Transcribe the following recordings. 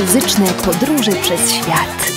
muzyczne podróże przez świat.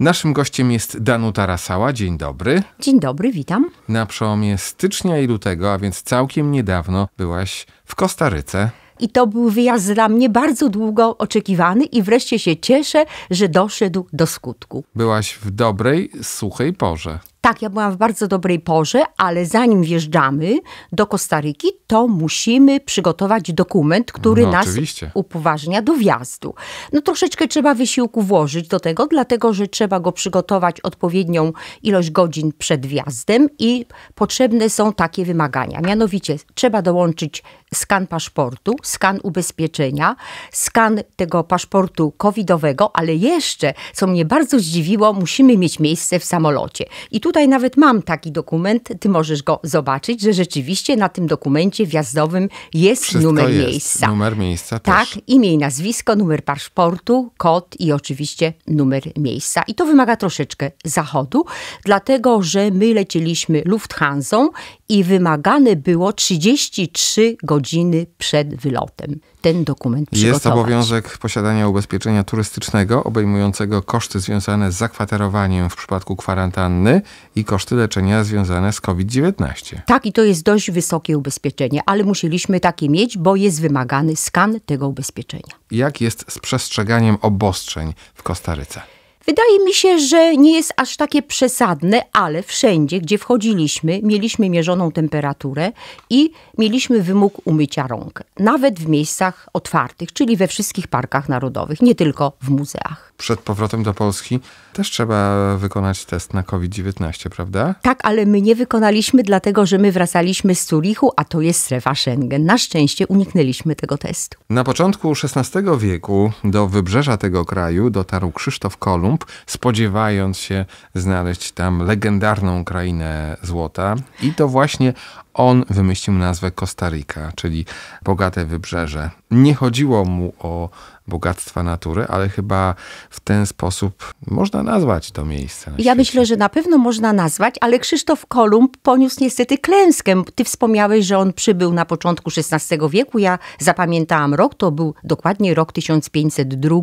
Naszym gościem jest Danuta Rasała. Dzień dobry. Dzień dobry, witam. Na przełomie stycznia i lutego, a więc całkiem niedawno byłaś w Kostaryce. I to był wyjazd dla mnie bardzo długo oczekiwany i wreszcie się cieszę, że doszedł do skutku. Byłaś w dobrej, suchej porze. Tak, ja byłam w bardzo dobrej porze, ale zanim wjeżdżamy do Kostaryki, to musimy przygotować dokument, który no, no, nas oczywiście. upoważnia do wjazdu. No troszeczkę trzeba wysiłku włożyć do tego, dlatego że trzeba go przygotować odpowiednią ilość godzin przed wjazdem i potrzebne są takie wymagania. Mianowicie trzeba dołączyć skan paszportu, skan ubezpieczenia, skan tego paszportu covidowego, ale jeszcze, co mnie bardzo zdziwiło, musimy mieć miejsce w samolocie. I tu tutaj nawet mam taki dokument, ty możesz go zobaczyć, że rzeczywiście na tym dokumencie wjazdowym jest Wszystko numer jest. miejsca. Numer miejsca Tak, imię i nazwisko, numer paszportu, kod i oczywiście numer miejsca. I to wymaga troszeczkę zachodu, dlatego że my lecieliśmy Lufthansa i wymagane było 33 godziny przed wylotem. Ten dokument przygotować. Jest obowiązek posiadania ubezpieczenia turystycznego obejmującego koszty związane z zakwaterowaniem w przypadku kwarantanny i koszty leczenia związane z COVID-19. Tak, i to jest dość wysokie ubezpieczenie, ale musieliśmy takie mieć, bo jest wymagany skan tego ubezpieczenia. Jak jest z przestrzeganiem obostrzeń w Kostaryce? Wydaje mi się, że nie jest aż takie przesadne, ale wszędzie, gdzie wchodziliśmy, mieliśmy mierzoną temperaturę i mieliśmy wymóg umycia rąk. Nawet w miejscach otwartych, czyli we wszystkich parkach narodowych, nie tylko w muzeach. Przed powrotem do Polski też trzeba wykonać test na COVID-19, prawda? Tak, ale my nie wykonaliśmy, dlatego że my wracaliśmy z Zurichu, a to jest strefa Schengen. Na szczęście uniknęliśmy tego testu. Na początku XVI wieku do wybrzeża tego kraju dotarł Krzysztof Kolumb, spodziewając się znaleźć tam legendarną krainę złota. I to właśnie on wymyślił nazwę Costa Rica, czyli bogate wybrzeże. Nie chodziło mu o bogactwa natury, ale chyba w ten sposób można nazwać to miejsce. Na ja świecie. myślę, że na pewno można nazwać, ale Krzysztof Kolumb poniósł niestety klęskę. Ty wspomniałeś, że on przybył na początku XVI wieku. Ja zapamiętałam rok, to był dokładnie rok 1502.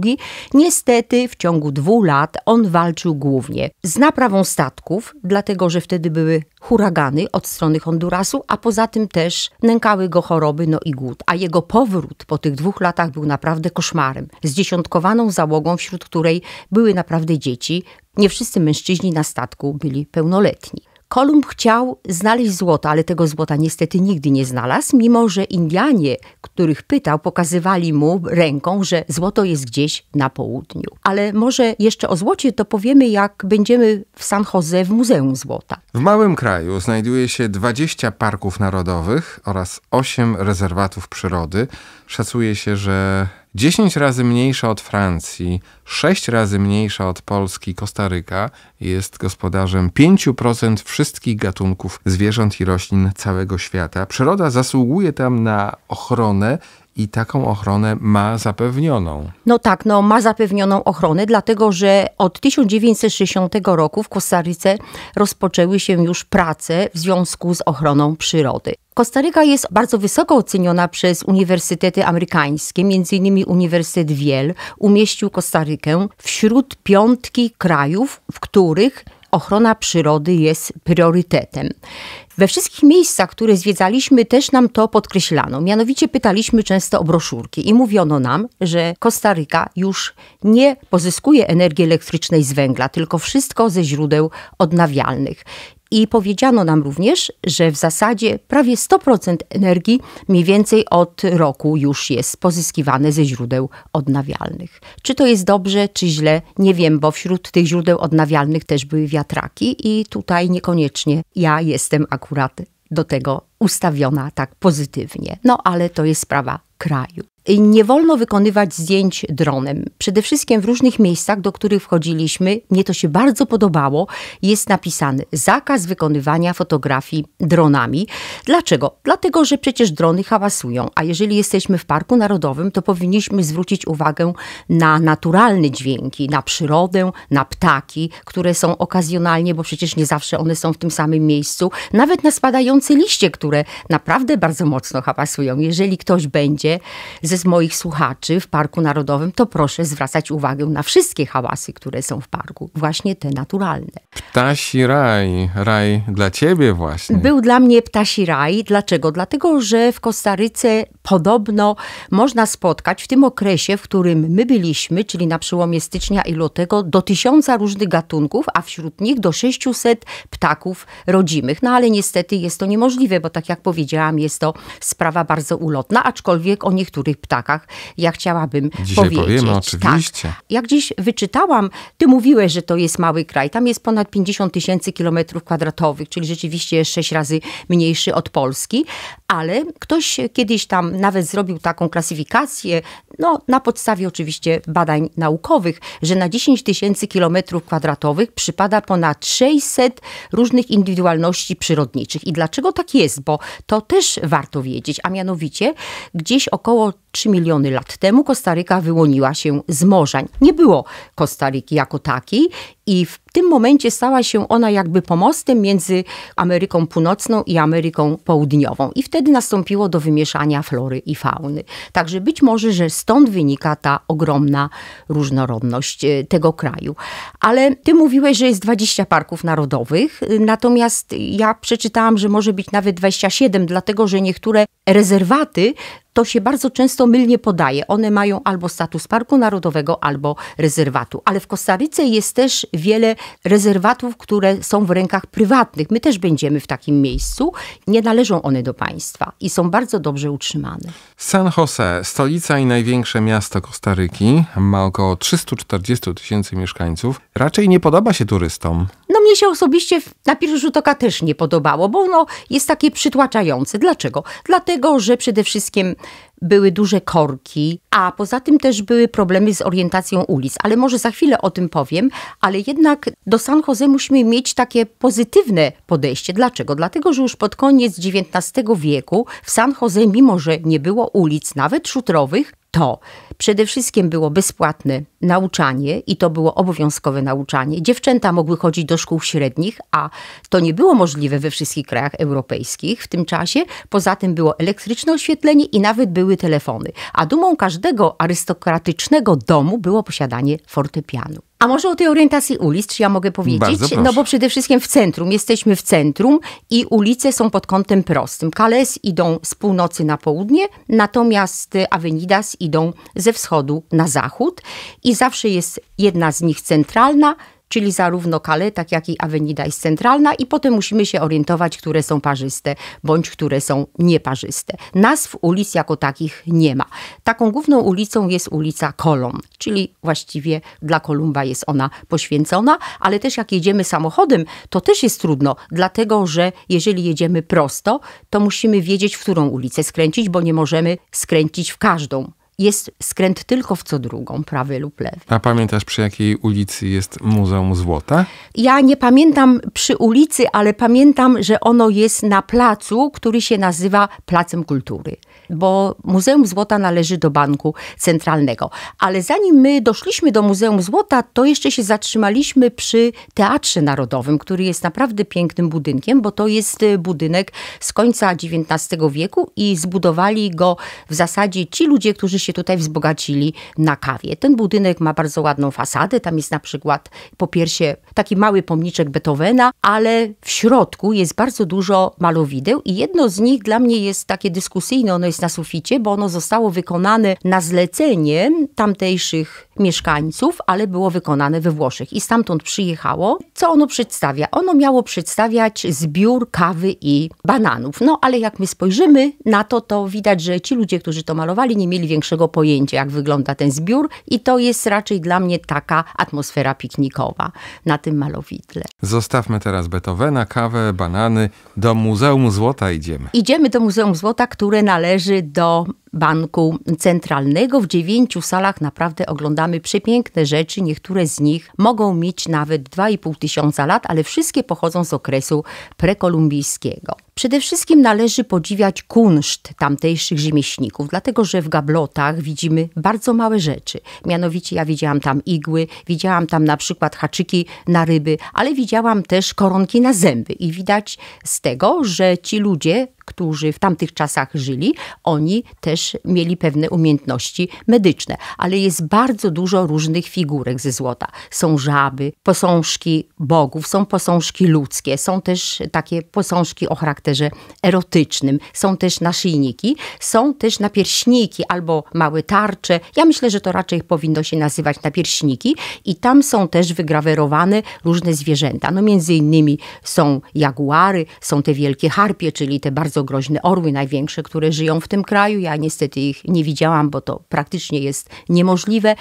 Niestety w ciągu dwóch lat on walczył głównie z naprawą statków, dlatego że wtedy były huragany od strony Hondurasu, a poza tym też nękały go choroby, no i głód. A jego powrót po tych dwóch latach był naprawdę koszmarny. Koszmarem, z dziesiątkowaną załogą, wśród której były naprawdę dzieci. Nie wszyscy mężczyźni na statku byli pełnoletni. Kolumb chciał znaleźć złoto, ale tego złota niestety nigdy nie znalazł, mimo że Indianie, których pytał, pokazywali mu ręką, że złoto jest gdzieś na południu. Ale może jeszcze o złocie to powiemy, jak będziemy w San Jose w Muzeum Złota. W małym kraju znajduje się 20 parków narodowych oraz 8 rezerwatów przyrody. Szacuje się, że 10 razy mniejsza od Francji, sześć razy mniejsza od Polski Kostaryka jest gospodarzem 5% wszystkich gatunków zwierząt i roślin całego świata. Przyroda zasługuje tam na ochronę i taką ochronę ma zapewnioną. No tak, no ma zapewnioną ochronę, dlatego że od 1960 roku w Kostaryce rozpoczęły się już prace w związku z ochroną przyrody. Kostaryka jest bardzo wysoko oceniona przez uniwersytety amerykańskie, między innymi Uniwersytet Wiel umieścił Kostarykę Afrykę wśród piątki krajów, w których ochrona przyrody jest priorytetem. We wszystkich miejscach, które zwiedzaliśmy, też nam to podkreślano. Mianowicie pytaliśmy często o broszurki i mówiono nam, że Kostaryka już nie pozyskuje energii elektrycznej z węgla, tylko wszystko ze źródeł odnawialnych. I powiedziano nam również, że w zasadzie prawie 100% energii mniej więcej od roku już jest pozyskiwane ze źródeł odnawialnych. Czy to jest dobrze, czy źle, nie wiem, bo wśród tych źródeł odnawialnych też były wiatraki i tutaj niekoniecznie ja jestem akurat do tego ustawiona tak pozytywnie. No ale to jest sprawa kraju nie wolno wykonywać zdjęć dronem. Przede wszystkim w różnych miejscach, do których wchodziliśmy, mnie to się bardzo podobało, jest napisany zakaz wykonywania fotografii dronami. Dlaczego? Dlatego, że przecież drony hałasują, a jeżeli jesteśmy w Parku Narodowym, to powinniśmy zwrócić uwagę na naturalne dźwięki, na przyrodę, na ptaki, które są okazjonalnie, bo przecież nie zawsze one są w tym samym miejscu, nawet na spadające liście, które naprawdę bardzo mocno hałasują. Jeżeli ktoś będzie ze z moich słuchaczy w Parku Narodowym, to proszę zwracać uwagę na wszystkie hałasy, które są w parku, właśnie te naturalne. Ptasi raj, raj dla ciebie właśnie. Był dla mnie ptasi raj. Dlaczego? Dlatego, że w Kostaryce podobno można spotkać w tym okresie, w którym my byliśmy, czyli na przełomie stycznia i lutego, do tysiąca różnych gatunków, a wśród nich do 600 ptaków rodzimych. No ale niestety jest to niemożliwe, bo tak jak powiedziałam, jest to sprawa bardzo ulotna, aczkolwiek o niektórych ptakach. Ja chciałabym Dzisiaj powiedzieć. powiemy, tak, oczywiście. Tak. Jak dziś wyczytałam, ty mówiłeś, że to jest mały kraj. Tam jest ponad 50 tysięcy kilometrów kwadratowych, czyli rzeczywiście sześć razy mniejszy od Polski, ale ktoś kiedyś tam nawet zrobił taką klasyfikację, no na podstawie oczywiście badań naukowych, że na 10 tysięcy kilometrów kwadratowych przypada ponad 600 różnych indywidualności przyrodniczych. I dlaczego tak jest? Bo to też warto wiedzieć, a mianowicie gdzieś około 3 miliony lat temu Kostaryka wyłoniła się z morza. Nie było Kostaryki jako takiej i w w tym momencie stała się ona jakby pomostem między Ameryką Północną i Ameryką Południową. I wtedy nastąpiło do wymieszania flory i fauny. Także być może, że stąd wynika ta ogromna różnorodność e, tego kraju. Ale ty mówiłeś, że jest 20 parków narodowych, e, natomiast ja przeczytałam, że może być nawet 27, dlatego że niektóre rezerwaty to się bardzo często mylnie podaje. One mają albo status parku narodowego, albo rezerwatu. Ale w Kostaryce jest też wiele rezerwatów, które są w rękach prywatnych. My też będziemy w takim miejscu. Nie należą one do państwa i są bardzo dobrze utrzymane. San Jose, stolica i największe miasto Kostaryki, ma około 340 tysięcy mieszkańców. Raczej nie podoba się turystom. No mnie się osobiście na pierwszy rzut oka też nie podobało, bo ono jest takie przytłaczające. Dlaczego? Dlatego, że przede wszystkim były duże korki, a poza tym też były problemy z orientacją ulic, ale może za chwilę o tym powiem, ale jednak do San Jose musimy mieć takie pozytywne podejście. Dlaczego? Dlatego, że już pod koniec XIX wieku w San Jose, mimo że nie było ulic, nawet szutrowych, to przede wszystkim było bezpłatne nauczanie i to było obowiązkowe nauczanie. Dziewczęta mogły chodzić do szkół średnich, a to nie było możliwe we wszystkich krajach europejskich w tym czasie. Poza tym było elektryczne oświetlenie i nawet były telefony. A dumą każdego arystokratycznego domu było posiadanie fortepianu. A może o tej orientacji ulic, czy ja mogę powiedzieć? No bo przede wszystkim w centrum. Jesteśmy w centrum i ulice są pod kątem prostym. Kales idą z północy na południe, natomiast y, Avenidas idą ze wschodu na zachód i zawsze jest jedna z nich centralna, czyli zarówno Kale, tak jak i Avenida jest centralna i potem musimy się orientować, które są parzyste, bądź które są nieparzyste. Nazw ulic jako takich nie ma. Taką główną ulicą jest ulica Kolon, czyli właściwie dla Kolumba jest ona poświęcona, ale też jak jedziemy samochodem, to też jest trudno, dlatego że jeżeli jedziemy prosto, to musimy wiedzieć, w którą ulicę skręcić, bo nie możemy skręcić w każdą jest skręt tylko w co drugą, prawy lub lewy. A pamiętasz przy jakiej ulicy jest Muzeum Złota? Ja nie pamiętam przy ulicy, ale pamiętam, że ono jest na placu, który się nazywa Placem Kultury bo Muzeum Złota należy do Banku Centralnego. Ale zanim my doszliśmy do Muzeum Złota, to jeszcze się zatrzymaliśmy przy Teatrze Narodowym, który jest naprawdę pięknym budynkiem, bo to jest y, budynek z końca XIX wieku i zbudowali go w zasadzie ci ludzie, którzy się tutaj wzbogacili na kawie. Ten budynek ma bardzo ładną fasadę, tam jest na przykład po piersie taki mały pomniczek Beethovena, ale w środku jest bardzo dużo malowideł i jedno z nich dla mnie jest takie dyskusyjne, ono jest jest na suficie, bo ono zostało wykonane na zlecenie tamtejszych mieszkańców, ale było wykonane we Włoszech i stamtąd przyjechało. Co ono przedstawia? Ono miało przedstawiać zbiór kawy i bananów. No ale jak my spojrzymy na to, to widać, że ci ludzie, którzy to malowali, nie mieli większego pojęcia, jak wygląda ten zbiór i to jest raczej dla mnie taka atmosfera piknikowa na tym malowidle. Zostawmy teraz Beethovena, kawę, banany. Do Muzeum Złota idziemy. Idziemy do Muzeum Złota, które należy należy do Banku Centralnego. W dziewięciu salach naprawdę oglądamy przepiękne rzeczy. Niektóre z nich mogą mieć nawet 2,5 tysiąca lat, ale wszystkie pochodzą z okresu prekolumbijskiego. Przede wszystkim należy podziwiać kunszt tamtejszych rzemieślników, dlatego że w gablotach widzimy bardzo małe rzeczy. Mianowicie ja widziałam tam igły, widziałam tam na przykład haczyki na ryby, ale widziałam też koronki na zęby i widać z tego, że ci ludzie którzy w tamtych czasach żyli, oni też mieli pewne umiejętności medyczne. Ale jest bardzo dużo różnych figurek ze złota. Są żaby, posążki bogów, są posążki ludzkie, są też takie posążki o charakterze erotycznym, są też naszyjniki, są też napierśniki albo małe tarcze. Ja myślę, że to raczej powinno się nazywać napierśniki i tam są też wygrawerowane różne zwierzęta. No między innymi są jaguary, są te wielkie harpie, czyli te bardzo bardzo groźne orły największe, które żyją w tym kraju. Ja niestety ich nie widziałam, bo to praktycznie jest niemożliwe,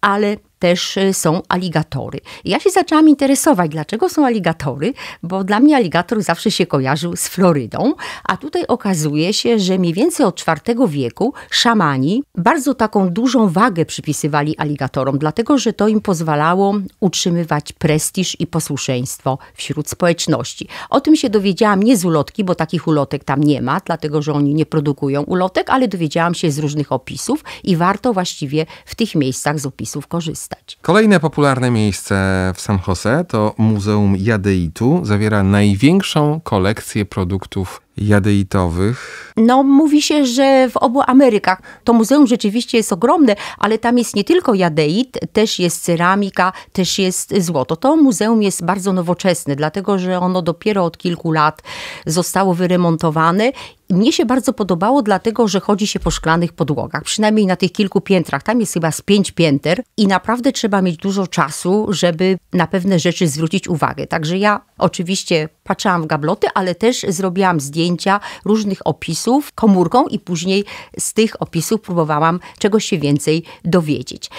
ale też y, są aligatory. Ja się zaczęłam interesować, dlaczego są aligatory, bo dla mnie aligator zawsze się kojarzył z Florydą, a tutaj okazuje się, że mniej więcej od IV wieku szamani bardzo taką dużą wagę przypisywali aligatorom, dlatego że to im pozwalało utrzymywać prestiż i posłuszeństwo wśród społeczności. O tym się dowiedziałam nie z ulotki, bo takich ulotek tam nie ma, dlatego że oni nie produkują ulotek, ale dowiedziałam się z różnych opisów i warto właściwie w tych miejscach z opisów korzystać. Kolejne popularne miejsce w San Jose to Muzeum Jadeitu. Zawiera największą kolekcję produktów jadeitowych? No, mówi się, że w obu Amerykach. To muzeum rzeczywiście jest ogromne, ale tam jest nie tylko jadeit, też jest ceramika, też jest złoto. To muzeum jest bardzo nowoczesne, dlatego że ono dopiero od kilku lat zostało wyremontowane mnie się bardzo podobało, dlatego że chodzi się po szklanych podłogach, przynajmniej na tych kilku piętrach. Tam jest chyba z pięć pięter i naprawdę trzeba mieć dużo czasu, żeby na pewne rzeczy zwrócić uwagę. Także ja Oczywiście patrzyłam w gabloty, ale też zrobiłam zdjęcia różnych opisów komórką i później z tych opisów próbowałam czegoś się więcej dowiedzieć.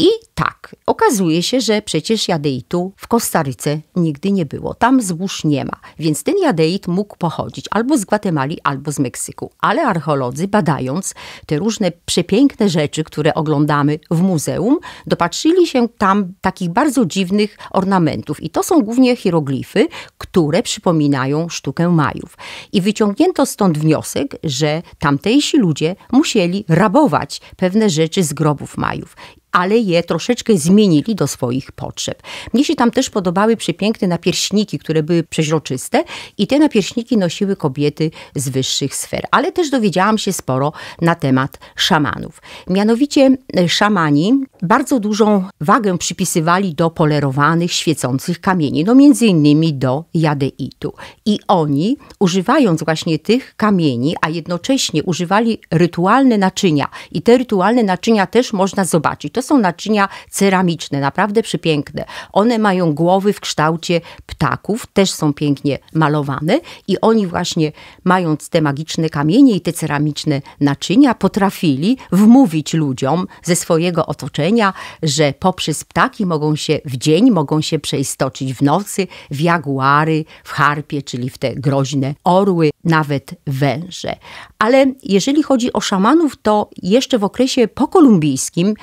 I tak, okazuje się, że przecież jadeitu w Kostaryce nigdy nie było. Tam złóż nie ma, więc ten jadeit mógł pochodzić albo z Gwatemali, albo z Meksyku. Ale archeolodzy, badając te różne przepiękne rzeczy, które oglądamy w muzeum, dopatrzyli się tam takich bardzo dziwnych ornamentów. I to są głównie hieroglify, które przypominają sztukę Majów. I wyciągnięto stąd wniosek, że tamtejsi ludzie musieli rabować pewne rzeczy z grobów Majów ale je troszeczkę zmienili do swoich potrzeb. Mnie się tam też podobały przepiękne napierśniki, które były przeźroczyste i te napierśniki nosiły kobiety z wyższych sfer. Ale też dowiedziałam się sporo na temat szamanów. Mianowicie e, szamani bardzo dużą wagę przypisywali do polerowanych, świecących kamieni, no między innymi do jadeitu. I oni, używając właśnie tych kamieni, a jednocześnie używali rytualne naczynia i te rytualne naczynia też można zobaczyć. To są naczynia ceramiczne, naprawdę przepiękne. One mają głowy w kształcie ptaków, też są pięknie malowane i oni właśnie mając te magiczne kamienie i te ceramiczne naczynia potrafili wmówić ludziom ze swojego otoczenia, że poprzez ptaki mogą się w dzień, mogą się przeistoczyć w nocy, w jaguary, w harpie, czyli w te groźne orły, nawet węże. Ale jeżeli chodzi o szamanów, to jeszcze w okresie pokolumbijskim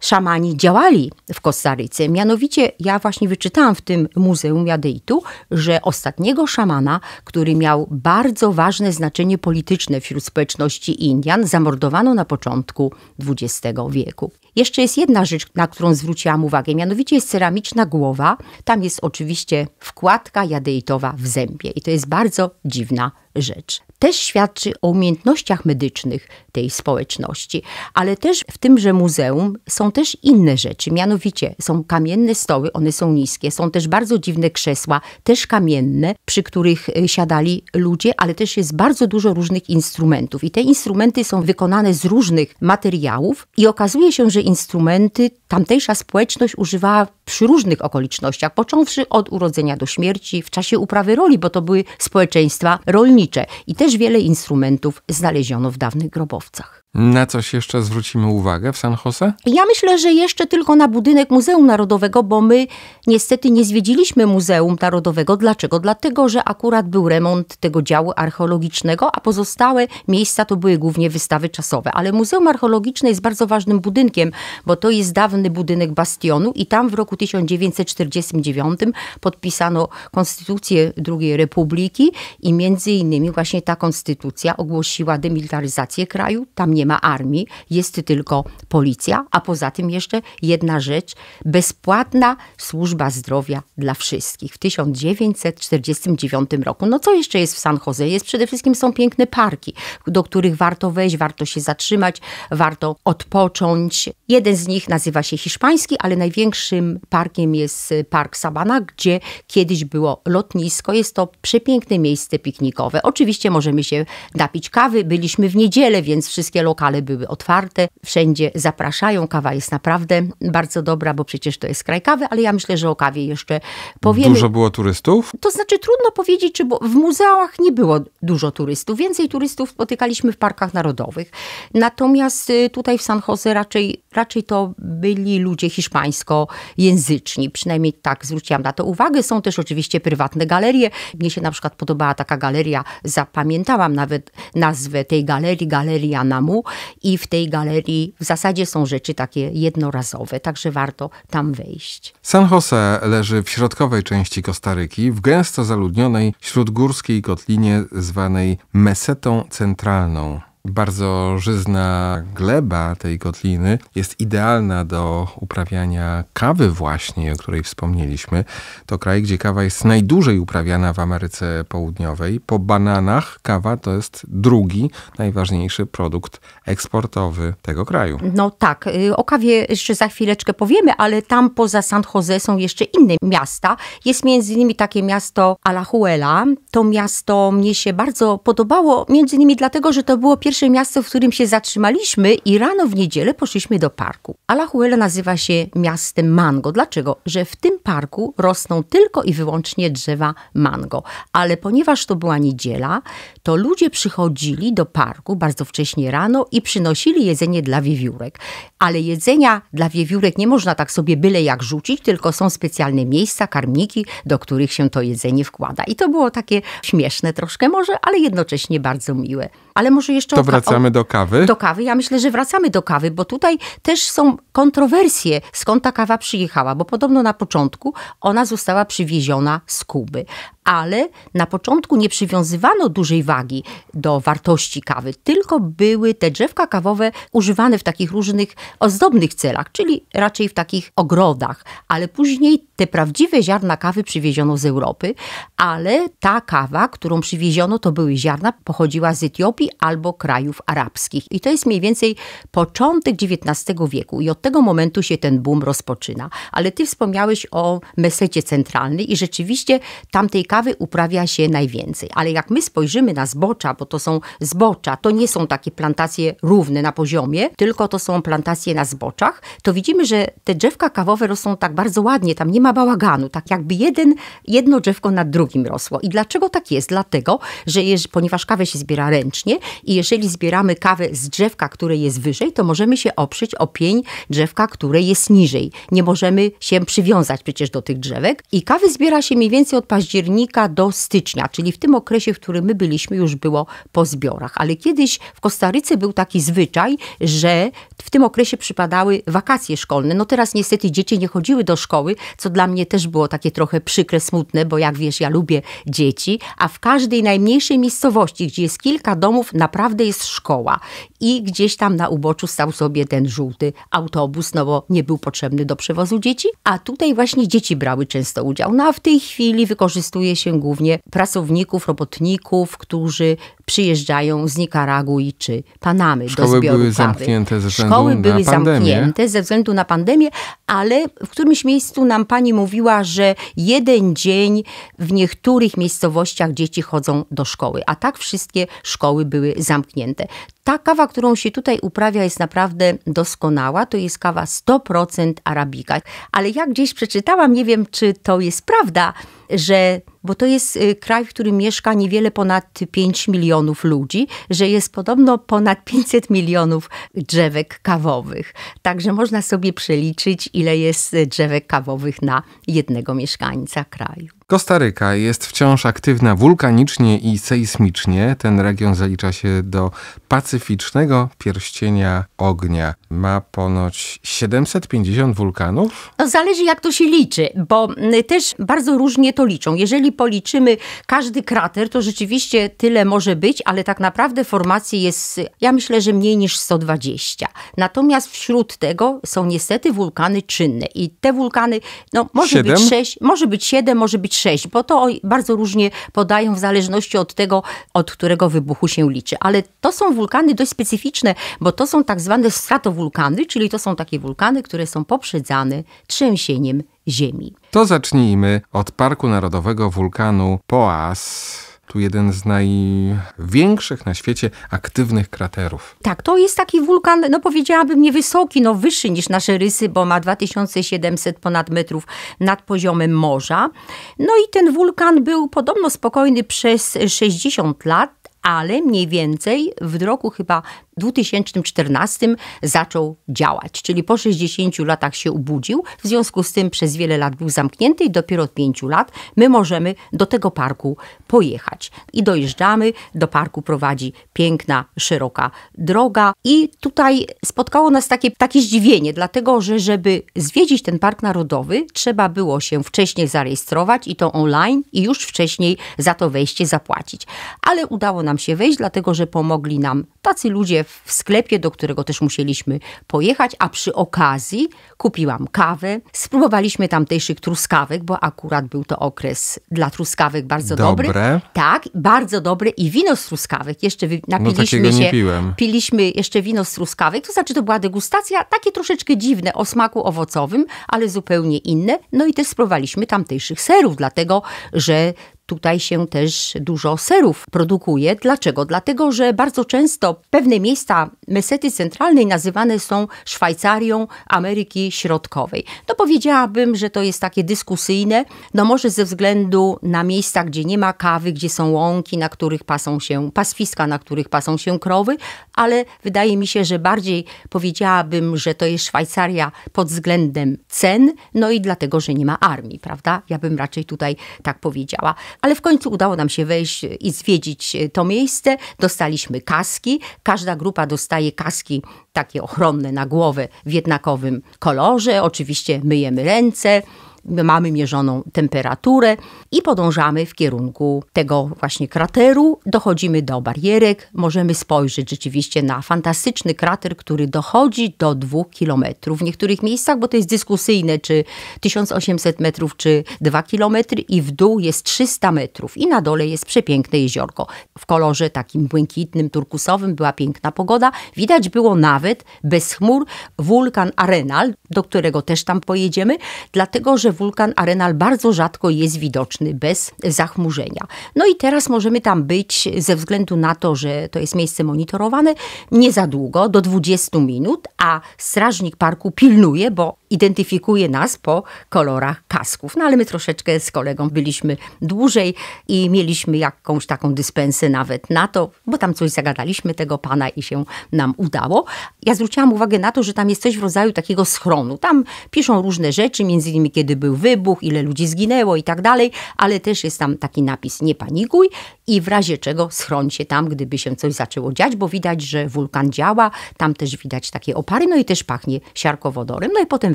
szamani działali w Kostaryce. Mianowicie ja właśnie wyczytałam w tym Muzeum Jadeitu, że ostatniego szamana, który miał bardzo ważne znaczenie polityczne wśród społeczności Indian, zamordowano na początku XX wieku. Jeszcze jest jedna rzecz, na którą zwróciłam uwagę, mianowicie jest ceramiczna głowa. Tam jest oczywiście wkładka jadeitowa w zębie i to jest bardzo dziwna rzecz. Też świadczy o umiejętnościach medycznych tej społeczności, ale też w tymże muzeum są też inne rzeczy, mianowicie są kamienne stoły, one są niskie, są też bardzo dziwne krzesła, też kamienne, przy których y, siadali ludzie, ale też jest bardzo dużo różnych instrumentów i te instrumenty są wykonane z różnych materiałów i okazuje się, że instrumenty tamtejsza społeczność używała przy różnych okolicznościach, począwszy od urodzenia do śmierci, w czasie uprawy roli, bo to były społeczeństwa rolnicze górnicze i też wiele instrumentów znaleziono w dawnych grobowcach. Na coś jeszcze zwrócimy uwagę w San Jose? Ja myślę, że jeszcze tylko na budynek Muzeum Narodowego, bo my niestety nie zwiedziliśmy Muzeum Narodowego. Dlaczego? Dlatego, że akurat był remont tego działu archeologicznego, a pozostałe miejsca to były głównie wystawy czasowe. Ale Muzeum Archeologiczne jest bardzo ważnym budynkiem, bo to jest dawny budynek bastionu i tam w roku 1949 podpisano konstytucję II Republiki i między innymi właśnie ta konstytucja ogłosiła demilitaryzację kraju. Tam nie nie ma armii, jest tylko policja, a poza tym jeszcze jedna rzecz, bezpłatna służba zdrowia dla wszystkich w 1949 roku. No co jeszcze jest w San Jose? Jest przede wszystkim są piękne parki, do których warto wejść, warto się zatrzymać, warto odpocząć. Jeden z nich nazywa się hiszpański, ale największym parkiem jest Park Sabana, gdzie kiedyś było lotnisko. Jest to przepiękne miejsce piknikowe. Oczywiście możemy się napić kawy. Byliśmy w niedzielę, więc wszystkie lokacje lokale były otwarte, wszędzie zapraszają. Kawa jest naprawdę bardzo dobra, bo przecież to jest kraj kawy, ale ja myślę, że o kawie jeszcze powiem. Dużo było turystów? To znaczy trudno powiedzieć, czy bo w muzeach nie było dużo turystów. Więcej turystów spotykaliśmy w parkach narodowych. Natomiast y, tutaj w San Jose raczej, raczej to byli ludzie hiszpańskojęzyczni. Przynajmniej tak zwróciłam na to uwagę. Są też oczywiście prywatne galerie. Mnie się na przykład podobała taka galeria, zapamiętałam nawet nazwę tej galerii, Galeria Namu i w tej galerii w zasadzie są rzeczy takie jednorazowe, także warto tam wejść. San Jose leży w środkowej części Kostaryki, w gęsto zaludnionej śródgórskiej kotlinie zwanej Mesetą Centralną. Bardzo żyzna gleba tej kotliny jest idealna do uprawiania kawy właśnie, o której wspomnieliśmy. To kraj, gdzie kawa jest najdłużej uprawiana w Ameryce Południowej. Po bananach kawa to jest drugi najważniejszy produkt eksportowy tego kraju. No tak, y, o kawie jeszcze za chwileczkę powiemy, ale tam poza San Jose są jeszcze inne miasta. Jest między innymi takie miasto Alajuela. To miasto mnie się bardzo podobało, między innymi dlatego, że to było pierwsze pierwsze miasto, w którym się zatrzymaliśmy i rano w niedzielę poszliśmy do parku. Alajuela nazywa się miastem mango. Dlaczego? Że w tym parku rosną tylko i wyłącznie drzewa mango. Ale ponieważ to była niedziela, to ludzie przychodzili do parku bardzo wcześnie rano i przynosili jedzenie dla wiewiórek. Ale jedzenia dla wiewiórek nie można tak sobie byle jak rzucić, tylko są specjalne miejsca, karmniki, do których się to jedzenie wkłada. I to było takie śmieszne troszkę może, ale jednocześnie bardzo miłe. Ale może jeszcze to wracamy do kawy? Do kawy. Ja myślę, że wracamy do kawy, bo tutaj też są kontrowersje, skąd ta kawa przyjechała, bo podobno na początku ona została przywieziona z Kuby ale na początku nie przywiązywano dużej wagi do wartości kawy, tylko były te drzewka kawowe używane w takich różnych ozdobnych celach, czyli raczej w takich ogrodach, ale później te prawdziwe ziarna kawy przywieziono z Europy, ale ta kawa, którą przywieziono, to były ziarna, pochodziła z Etiopii albo krajów arabskich. I to jest mniej więcej początek XIX wieku i od tego momentu się ten boom rozpoczyna. Ale ty wspomniałeś o mesecie centralnej i rzeczywiście tamtej kawy kawy uprawia się najwięcej. Ale jak my spojrzymy na zbocza, bo to są zbocza, to nie są takie plantacje równe na poziomie, tylko to są plantacje na zboczach, to widzimy, że te drzewka kawowe rosną tak bardzo ładnie, tam nie ma bałaganu, tak jakby jeden, jedno drzewko nad drugim rosło. I dlaczego tak jest? Dlatego, że jeż, ponieważ kawę się zbiera ręcznie i jeżeli zbieramy kawę z drzewka, które jest wyżej, to możemy się oprzeć o pień drzewka, które jest niżej. Nie możemy się przywiązać przecież do tych drzewek i kawy zbiera się mniej więcej od października października do stycznia, czyli w tym okresie, w którym my byliśmy, już było po zbiorach. Ale kiedyś w Kostaryce był taki zwyczaj, że w tym okresie przypadały wakacje szkolne. No teraz niestety dzieci nie chodziły do szkoły, co dla mnie też było takie trochę przykre, smutne, bo jak wiesz, ja lubię dzieci, a w każdej najmniejszej miejscowości, gdzie jest kilka domów, naprawdę jest szkoła. I gdzieś tam na uboczu stał sobie ten żółty autobus, no bo nie był potrzebny do przewozu dzieci, a tutaj właśnie dzieci brały często udział. No a w tej chwili wykorzystuje się głównie pracowników, robotników, którzy przyjeżdżają z Nikaragui czy Panamy Szkoły do zbioru były kawy. Zamknięte ze względu Szkoły były zamknięte ze względu na pandemię, ale w którymś miejscu nam pani mówiła, że jeden dzień w niektórych miejscowościach dzieci chodzą do szkoły, a tak wszystkie szkoły były zamknięte. Ta kawa, którą się tutaj uprawia, jest naprawdę doskonała. To jest kawa 100% arabika. Ale ja gdzieś przeczytałam, nie wiem czy to jest prawda, że bo to jest y, kraj, w którym mieszka niewiele ponad 5 milionów ludzi, że jest podobno ponad 500 milionów drzewek kawowych. Także można sobie przeliczyć, ile jest drzewek kawowych na jednego mieszkańca kraju. Kostaryka jest wciąż aktywna wulkanicznie i sejsmicznie. Ten region zalicza się do pacyficznego pierścienia ognia. Ma ponoć 750 wulkanów? No, zależy jak to się liczy, bo y, też bardzo różnie to liczą. Jeżeli policzymy każdy krater, to rzeczywiście tyle może być, ale tak naprawdę formacji jest, ja myślę, że mniej niż 120. Natomiast wśród tego są niestety wulkany czynne i te wulkany, no może 7? być 6, może być 7, może być 36, bo to bardzo różnie podają w zależności od tego, od którego wybuchu się liczy. Ale to są wulkany dość specyficzne, bo to są tak zwane stratowulkany, czyli to są takie wulkany, które są poprzedzane trzęsieniem ziemi. To zacznijmy od Parku Narodowego Wulkanu Poas jeden z największych na świecie aktywnych kraterów. Tak, to jest taki wulkan, no powiedziałabym niewysoki, no wyższy niż nasze rysy, bo ma 2700 ponad metrów nad poziomem morza. No i ten wulkan był podobno spokojny przez 60 lat, ale mniej więcej w roku chyba 2014 zaczął działać, czyli po 60 latach się ubudził, w związku z tym przez wiele lat był zamknięty i dopiero od 5 lat my możemy do tego parku pojechać. I dojeżdżamy, do parku prowadzi piękna, szeroka droga i tutaj spotkało nas takie, takie zdziwienie, dlatego że żeby zwiedzić ten park narodowy, trzeba było się wcześniej zarejestrować i to online i już wcześniej za to wejście zapłacić. Ale udało nam się wejść, dlatego że pomogli nam tacy ludzie w sklepie, do którego też musieliśmy pojechać, a przy okazji kupiłam kawę. Spróbowaliśmy tamtejszych truskawek, bo akurat był to okres dla truskawek bardzo Dobre. dobry. Tak, bardzo dobry i wino z truskawek. Jeszcze no, napiliśmy no się, piliśmy jeszcze wino z truskawek, to znaczy to była degustacja, takie troszeczkę dziwne, o smaku owocowym, ale zupełnie inne. No i też spróbowaliśmy tamtejszych serów, dlatego że tutaj się też dużo serów produkuje. Dlaczego? Dlatego, że bardzo często pewne miejsca mesety centralnej nazywane są Szwajcarią Ameryki Środkowej. No powiedziałabym, że to jest takie dyskusyjne, no może ze względu na miejsca, gdzie nie ma kawy, gdzie są łąki, na których pasą się paswiska, na których pasą się krowy, ale wydaje mi się, że bardziej powiedziałabym, że to jest Szwajcaria pod względem cen, no i dlatego, że nie ma armii, prawda? Ja bym raczej tutaj tak powiedziała ale w końcu udało nam się wejść i zwiedzić e, to miejsce. Dostaliśmy kaski. Każda grupa dostaje kaski takie ochronne na głowę w jednakowym kolorze. Oczywiście myjemy ręce mamy mierzoną temperaturę i podążamy w kierunku tego właśnie krateru. Dochodzimy do barierek, możemy spojrzeć rzeczywiście na fantastyczny krater, który dochodzi do dwóch kilometrów. W niektórych miejscach, bo to jest dyskusyjne, czy 1800 metrów, czy 2 kilometry i w dół jest 300 metrów i na dole jest przepiękne jeziorko. W kolorze takim błękitnym, turkusowym była piękna pogoda. Widać było nawet bez chmur wulkan Arenal, do którego też tam pojedziemy, dlatego że wulkan Arenal bardzo rzadko jest widoczny bez zachmurzenia. No i teraz możemy tam być ze względu na to, że to jest miejsce monitorowane, nie za długo, do 20 minut, a strażnik parku pilnuje, bo identyfikuje nas po kolorach kasków. No ale my troszeczkę z kolegą byliśmy dłużej i mieliśmy jakąś taką dyspensę nawet na to, bo tam coś zagadaliśmy tego pana i się nam udało. Ja zwróciłam uwagę na to, że tam jest coś w rodzaju takiego schronu. Tam piszą różne rzeczy, między innymi kiedy był wybuch, ile ludzi zginęło i tak dalej, ale też jest tam taki napis nie panikuj i w razie czego schroń się tam, gdyby się coś zaczęło dziać, bo widać, że wulkan działa, tam też widać takie opary, no i też pachnie siarkowodorem. No i potem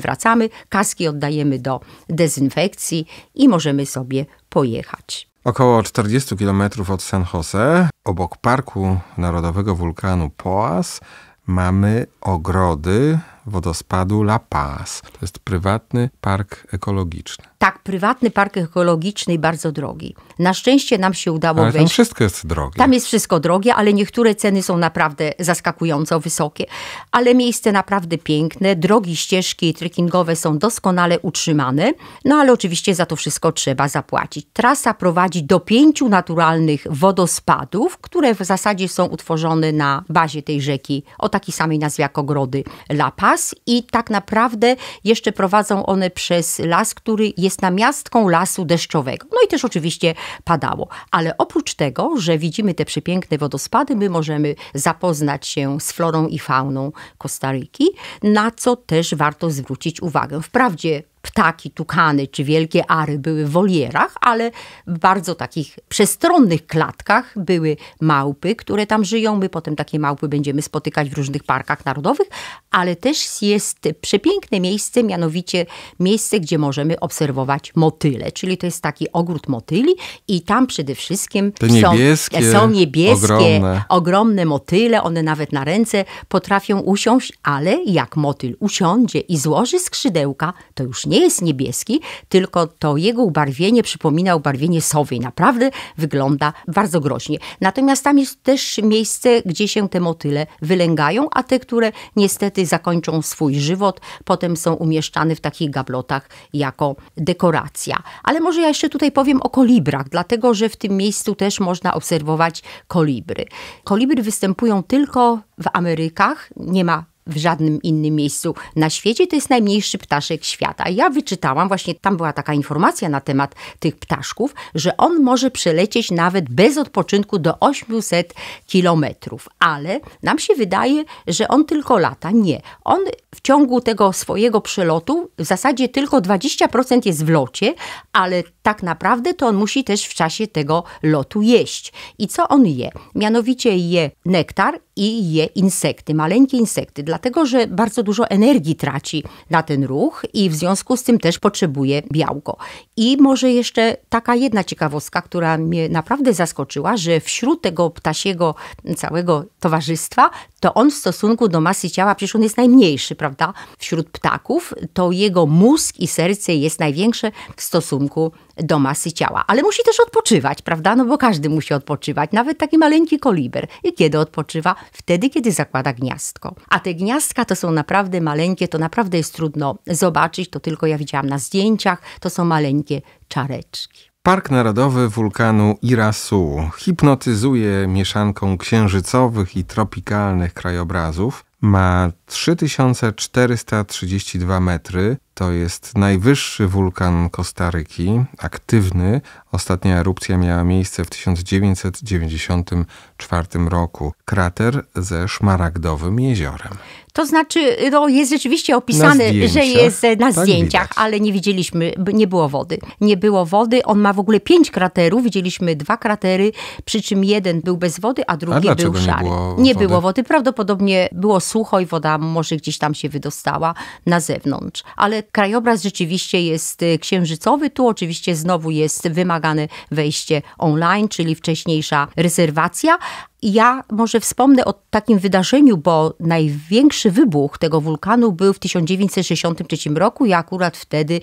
wracamy wracamy, kaski oddajemy do dezynfekcji i możemy sobie pojechać. Około 40 km od San Jose, obok Parku Narodowego Wulkanu Poas, mamy ogrody wodospadu La Paz. To jest prywatny park ekologiczny. Tak, prywatny park ekologiczny i bardzo drogi. Na szczęście nam się udało ale wejść. Tam wszystko jest drogie. Tam jest wszystko drogie, ale niektóre ceny są naprawdę zaskakująco wysokie. Ale miejsce naprawdę piękne, drogi, ścieżki trekkingowe są doskonale utrzymane. No ale oczywiście za to wszystko trzeba zapłacić. Trasa prowadzi do pięciu naturalnych wodospadów, które w zasadzie są utworzone na bazie tej rzeki o takiej samej nazwie jak ogrody La Paz las i tak naprawdę jeszcze prowadzą one przez las, który jest namiastką lasu deszczowego. No i też oczywiście padało. Ale oprócz tego, że widzimy te przepiękne wodospady, my możemy zapoznać się z florą i fauną Kostaryki, na co też warto zwrócić uwagę. Wprawdzie ptaki, tukany czy wielkie ary były w wolierach, ale w bardzo takich przestronnych klatkach były małpy, które tam żyją. My potem takie małpy będziemy spotykać w różnych parkach narodowych, ale też jest przepiękne miejsce, mianowicie miejsce, gdzie możemy obserwować motyle, czyli to jest taki ogród motyli i tam przede wszystkim są niebieskie, są niebieskie ogromne. ogromne motyle, one nawet na ręce potrafią usiąść, ale jak motyl usiądzie i złoży skrzydełka, to już nie jest niebieski, tylko to jego ubarwienie przypomina ubarwienie sowy. Naprawdę wygląda bardzo groźnie. Natomiast tam jest też miejsce, gdzie się te motyle wylęgają, a te, które niestety zakończą swój żywot, potem są umieszczane w takich gablotach jako dekoracja. Ale może ja jeszcze tutaj powiem o kolibrach, dlatego że w tym miejscu też można obserwować kolibry. Kolibry występują tylko w Amerykach, nie ma w żadnym innym miejscu na świecie. To jest najmniejszy ptaszek świata. Ja wyczytałam, właśnie tam była taka informacja na temat tych ptaszków, że on może przelecieć nawet bez odpoczynku do 800 kilometrów. Ale nam się wydaje, że on tylko lata. Nie. On w ciągu tego swojego przelotu w zasadzie tylko 20% jest w locie, ale tak naprawdę to on musi też w czasie tego lotu jeść. I co on je? Mianowicie je nektar i je insekty, maleńkie insekty. Dla dlatego że bardzo dużo energii traci na ten ruch i w związku z tym też potrzebuje białko. I może jeszcze taka jedna ciekawostka, która mnie naprawdę zaskoczyła, że wśród tego ptasiego całego towarzystwa, to on w stosunku do masy ciała, przecież on jest najmniejszy, prawda? Wśród ptaków, to jego mózg i serce jest największe w stosunku do masy ciała. Ale musi też odpoczywać, prawda? No bo każdy musi odpoczywać, nawet taki maleńki koliber. I kiedy odpoczywa? Wtedy, kiedy zakłada gniazdko. A te gniazdka to są naprawdę maleńkie, to naprawdę jest trudno zobaczyć, to tylko ja widziałam na zdjęciach, to są maleńkie czareczki. Park Narodowy wulkanu Irasu hipnotyzuje mieszanką księżycowych i tropikalnych krajobrazów. Ma 3432 metry, to jest najwyższy wulkan Kostaryki, aktywny. Ostatnia erupcja miała miejsce w 1994 roku. Krater ze szmaragdowym jeziorem. To znaczy, no, jest rzeczywiście opisane, że jest na tak zdjęciach, widać. ale nie widzieliśmy, nie było wody. Nie było wody, on ma w ogóle pięć kraterów, widzieliśmy dwa kratery, przy czym jeden był bez wody, a drugi a był szary. Nie, było, nie wody? było wody, prawdopodobnie było sucho i woda może gdzieś tam się wydostała na zewnątrz. Ale krajobraz rzeczywiście jest y, księżycowy. Tu oczywiście znowu jest wymagane wejście online, czyli wcześniejsza rezerwacja, ja może wspomnę o takim wydarzeniu, bo największy wybuch tego wulkanu był w 1963 roku. Ja akurat wtedy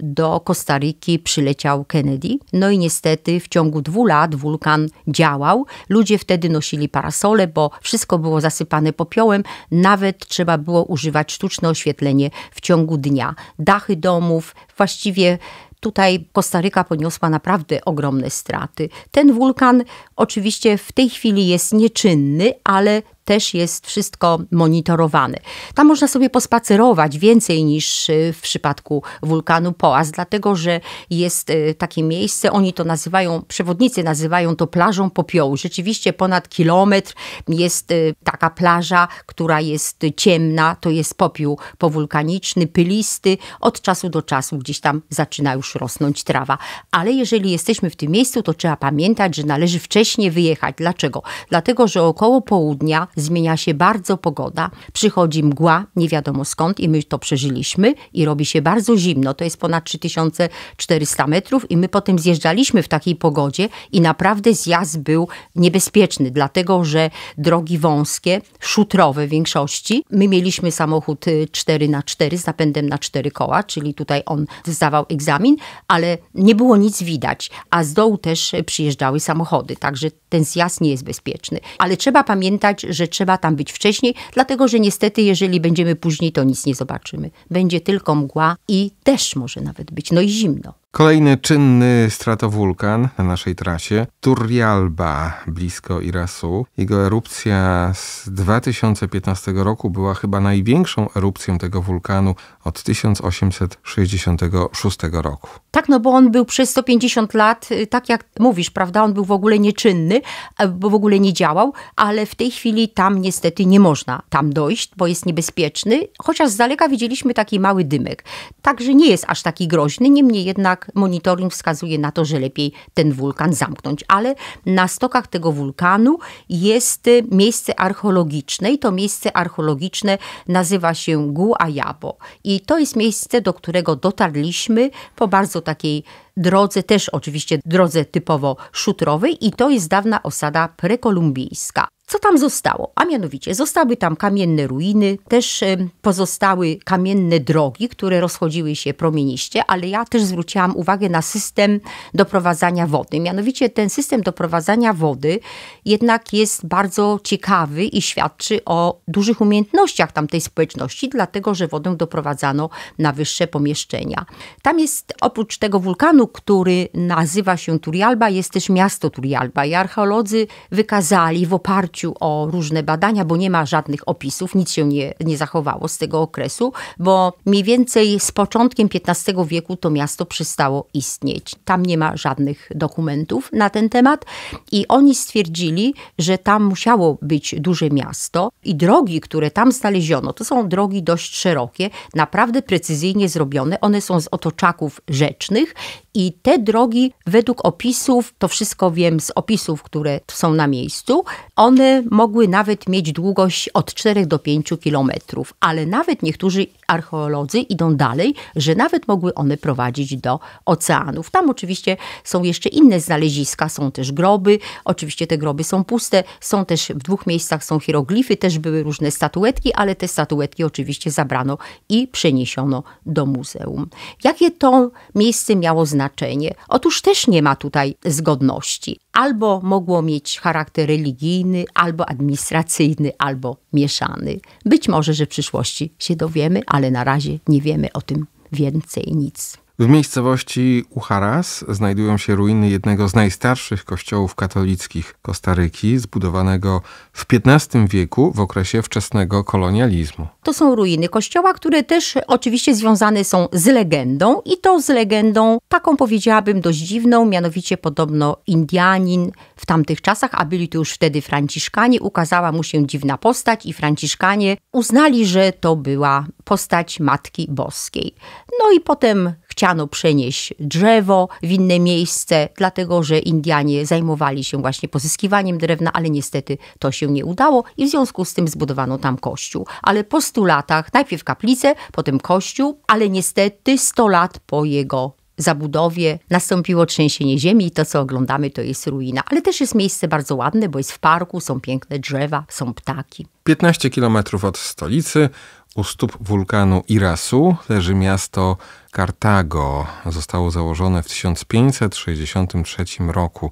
do Kostaryki przyleciał Kennedy. No i niestety w ciągu dwóch lat wulkan działał. Ludzie wtedy nosili parasole, bo wszystko było zasypane popiołem. Nawet trzeba było używać sztuczne oświetlenie w ciągu dnia. Dachy domów, właściwie tutaj Kostaryka poniosła naprawdę ogromne straty. Ten wulkan oczywiście w tej chwili jest nieczynny, ale też jest wszystko monitorowane. Tam można sobie pospacerować więcej niż y, w przypadku wulkanu Poas, dlatego że jest y, takie miejsce, oni to nazywają, przewodnicy nazywają to plażą popiołu. Rzeczywiście ponad kilometr jest y, taka plaża, która jest ciemna, to jest popiół powulkaniczny, pylisty, od czasu do czasu gdzieś tam zaczyna już rosnąć trawa. Ale jeżeli jesteśmy w tym miejscu, to trzeba pamiętać, że należy wcześniej wyjechać. Dlaczego? Dlatego, że około południa zmienia się bardzo pogoda, przychodzi mgła, nie wiadomo skąd i my to przeżyliśmy i robi się bardzo zimno, to jest ponad 3400 metrów i my potem zjeżdżaliśmy w takiej pogodzie i naprawdę zjazd był niebezpieczny, dlatego że drogi wąskie, szutrowe w większości, my mieliśmy samochód 4x4 y, z napędem na 4 koła, czyli tutaj on zdawał egzamin, ale nie było nic widać, a z dołu też przyjeżdżały samochody, także ten zjazd nie jest bezpieczny. Ale trzeba pamiętać, że trzeba tam być wcześniej, dlatego że niestety, jeżeli będziemy później, to nic nie zobaczymy. Będzie tylko mgła i deszcz może nawet być, no i zimno. Kolejny czynny stratowulkan na naszej trasie, Turrialba, blisko Irasu. Jego erupcja z 2015 roku była chyba największą erupcją tego wulkanu od 1866 roku. Tak, no bo on był przez 150 lat, y, tak jak mówisz, prawda, on był w ogóle nieczynny, e, bo w ogóle nie działał, ale w tej chwili tam niestety nie można tam dojść, bo jest niebezpieczny, chociaż z daleka widzieliśmy taki mały dymek. Także nie jest aż taki groźny, niemniej jednak monitoring wskazuje na to, że lepiej ten wulkan zamknąć. Ale na stokach tego wulkanu jest y, miejsce archeologiczne i to miejsce archeologiczne nazywa się Guajabo. I to jest miejsce, do którego dotarliśmy po bardzo takiej drodze, też oczywiście drodze typowo szutrowej i to jest dawna osada prekolumbijska. Co tam zostało? A mianowicie zostały tam kamienne ruiny, też pozostały kamienne drogi, które rozchodziły się promieniście, ale ja też zwróciłam uwagę na system doprowadzania wody. Mianowicie ten system doprowadzania wody jednak jest bardzo ciekawy i świadczy o dużych umiejętnościach tamtej społeczności, dlatego że wodę doprowadzano na wyższe pomieszczenia. Tam jest oprócz tego wulkanu, który nazywa się Turialba, jest też miasto Turialba i archeolodzy wykazali w oparciu o różne badania, bo nie ma żadnych opisów, nic się nie, nie zachowało z tego okresu, bo mniej więcej z początkiem XV wieku to miasto przestało istnieć. Tam nie ma żadnych dokumentów na ten temat i oni stwierdzili, że tam musiało być duże miasto i drogi, które tam znaleziono, to są drogi dość szerokie, naprawdę precyzyjnie zrobione, one są z otoczaków rzecznych i te drogi, według opisów, to wszystko wiem z opisów, które są na miejscu, one mogły nawet mieć długość od 4 do 5 kilometrów. Ale nawet niektórzy archeolodzy idą dalej, że nawet mogły one prowadzić do oceanów. Tam oczywiście są jeszcze inne znaleziska, są też groby. Oczywiście te groby są puste, są też w dwóch miejscach są hieroglify, też były różne statuetki, ale te statuetki oczywiście zabrano i przeniesiono do muzeum. Jakie to miejsce miało znaczenie? znaczenie. Otóż też nie ma tutaj zgodności. Albo mogło mieć charakter religijny, albo administracyjny, albo mieszany. Być może, że w przyszłości się dowiemy, ale na razie nie wiemy o tym więcej nic. W miejscowości Ucharas znajdują się ruiny jednego z najstarszych kościołów katolickich Kostaryki, zbudowanego w XV wieku w okresie wczesnego kolonializmu. To są ruiny kościoła, które też oczywiście związane są z legendą i to z legendą taką powiedziałabym dość dziwną, mianowicie podobno Indianin w tamtych czasach, a byli to już wtedy Franciszkanie, ukazała mu się dziwna postać i Franciszkanie uznali, że to była postać Matki Boskiej. No i potem chciano przenieść drzewo w inne miejsce, dlatego że Indianie zajmowali się właśnie pozyskiwaniem drewna, ale niestety to się nie udało i w związku z tym zbudowano tam kościół. Ale po 100 latach najpierw kaplicę, potem kościół, ale niestety 100 lat po jego zabudowie nastąpiło trzęsienie ziemi i to, co oglądamy, to jest ruina. Ale też jest miejsce bardzo ładne, bo jest w parku, są piękne drzewa, są ptaki. 15 kilometrów od stolicy, u stóp wulkanu Irasu, leży miasto Kartago. Zostało założone w 1563 roku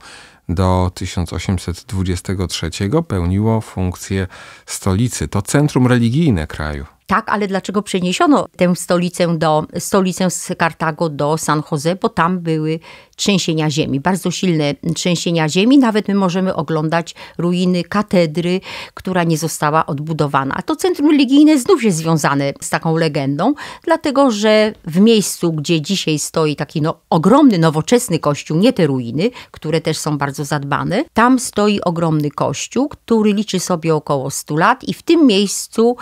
do 1823 pełniło funkcję stolicy. To centrum religijne kraju. Tak, ale dlaczego przeniesiono tę stolicę, do, stolicę z Kartago do San Jose? Bo tam były trzęsienia ziemi, bardzo silne trzęsienia ziemi. Nawet my możemy oglądać ruiny katedry, która nie została odbudowana. A to centrum religijne znów jest związane z taką legendą, dlatego że w miejscu, gdzie dzisiaj stoi taki no, ogromny, nowoczesny kościół, nie te ruiny, które też są bardzo zadbane, tam stoi ogromny kościół, który liczy sobie około 100 lat i w tym miejscu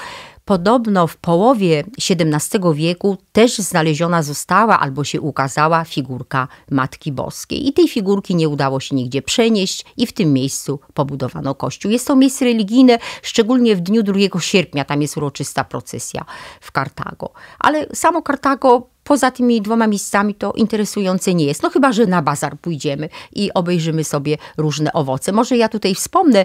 Podobno w połowie XVII wieku też znaleziona została albo się ukazała figurka Matki Boskiej. I tej figurki nie udało się nigdzie przenieść i w tym miejscu pobudowano kościół. Jest to miejsce religijne, szczególnie w dniu 2 sierpnia, tam jest uroczysta procesja w Kartago. Ale samo Kartago poza tymi dwoma miejscami to interesujące nie jest. No chyba, że na bazar pójdziemy i obejrzymy sobie różne owoce. Może ja tutaj wspomnę,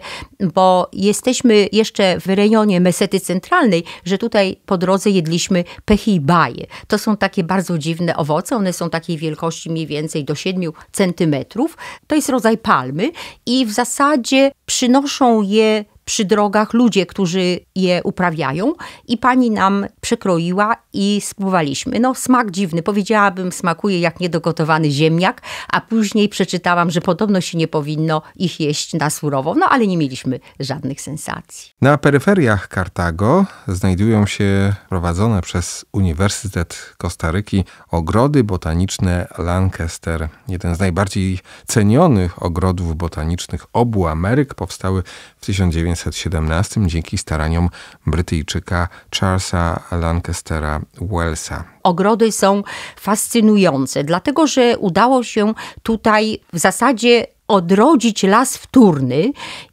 bo jesteśmy jeszcze w rejonie Mesety Centralnej, że tutaj po drodze jedliśmy pechy i baje. To są takie bardzo dziwne owoce. One są takiej wielkości mniej więcej do 7 centymetrów. To jest rodzaj palmy i w zasadzie przynoszą je przy drogach ludzie, którzy je uprawiają i pani nam przekroiła i spróbowaliśmy. No smak dziwny, powiedziałabym smakuje jak niedogotowany ziemniak, a później przeczytałam, że podobno się nie powinno ich jeść na surowo, no ale nie mieliśmy żadnych sensacji. Na peryferiach Kartago znajdują się prowadzone przez Uniwersytet Kostaryki ogrody botaniczne Lancaster. Jeden z najbardziej cenionych ogrodów botanicznych obu Ameryk powstały w 1900 1917 dzięki staraniom Brytyjczyka Charlesa Lancastera Wellsa. Ogrody są fascynujące, dlatego że udało się tutaj w zasadzie odrodzić las wtórny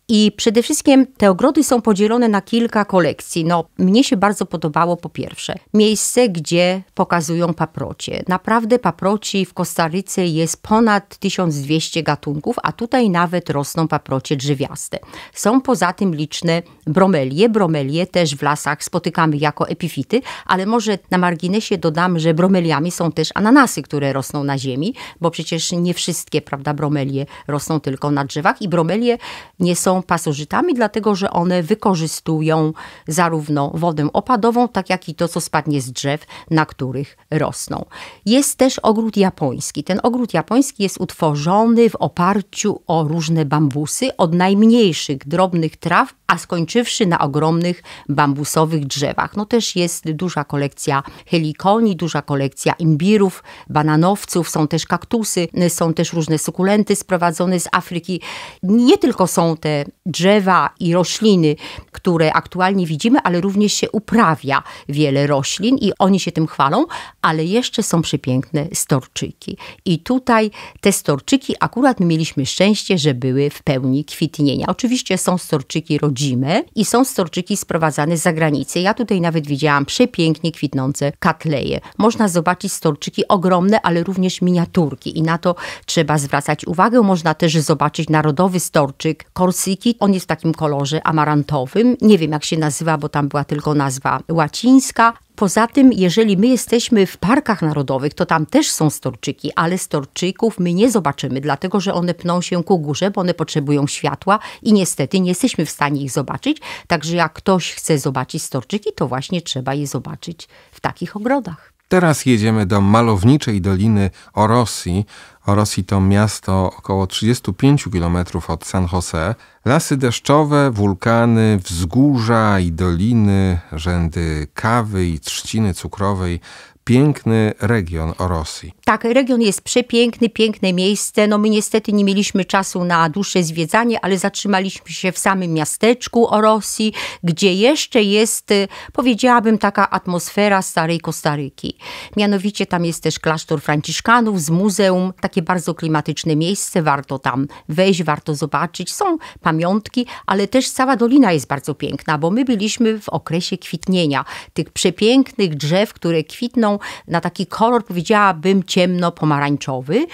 i przede wszystkim te ogrody są podzielone na kilka kolekcji. No, mnie się bardzo podobało po pierwsze miejsce, gdzie pokazują paprocie. Naprawdę paproci w Kostaryce jest ponad 1200 gatunków, a tutaj nawet rosną paprocie drzewiaste. Są poza tym liczne bromelie. Bromelie też w lasach spotykamy jako epifity, ale może na marginesie dodam, że bromeliami są też ananasy, które rosną na ziemi, bo przecież nie wszystkie, prawda, bromelie rosną tylko na drzewach i bromelie nie są pasożytami, dlatego że one wykorzystują zarówno wodę opadową, tak jak i to, co spadnie z drzew, na których rosną. Jest też ogród japoński. Ten ogród japoński jest utworzony w oparciu o różne bambusy, od najmniejszych drobnych traw, a skończywszy na ogromnych bambusowych drzewach. No też jest duża kolekcja helikonii, duża kolekcja imbirów, bananowców, są też kaktusy, są też różne sukulenty sprowadzone z Afryki. Nie tylko są te drzewa i rośliny, które aktualnie widzimy, ale również się uprawia wiele roślin i oni się tym chwalą, ale jeszcze są przepiękne storczyki. I tutaj te storczyki akurat mieliśmy szczęście, że były w pełni kwitnienia. Oczywiście są storczyki rodzime i są storczyki sprowadzane z zagranicy. Ja tutaj nawet widziałam przepięknie kwitnące katleje. Można zobaczyć storczyki ogromne, ale również miniaturki i na to trzeba zwracać uwagę. Można też zobaczyć narodowy storczyk Korsyki, Wiki. On jest w takim kolorze amarantowym. Nie wiem, jak się nazywa, bo tam była tylko nazwa łacińska. Poza tym, jeżeli my jesteśmy w parkach narodowych, to tam też są storczyki, ale storczyków my nie zobaczymy, dlatego że one pną się ku górze, bo one potrzebują światła i niestety nie jesteśmy w stanie ich zobaczyć. Także jak ktoś chce zobaczyć storczyki, to właśnie trzeba je zobaczyć w takich ogrodach. Teraz jedziemy do malowniczej doliny Orosi. Orosi to miasto około 35 km od San Jose. Lasy deszczowe, wulkany, wzgórza i doliny, rzędy kawy i trzciny cukrowej, piękny region o Rosji. Tak, region jest przepiękny, piękne miejsce. No my niestety nie mieliśmy czasu na dłuższe zwiedzanie, ale zatrzymaliśmy się w samym miasteczku o Rosji, gdzie jeszcze jest, y, powiedziałabym, taka atmosfera starej Kostaryki. Mianowicie tam jest też klasztor Franciszkanów z muzeum, takie bardzo klimatyczne miejsce, warto tam wejść, warto zobaczyć. Są pamiątki, ale też cała dolina jest bardzo piękna, bo my byliśmy w okresie kwitnienia tych przepięknych drzew, które kwitną na taki kolor, powiedziałabym, ciemno-pomarańczowy.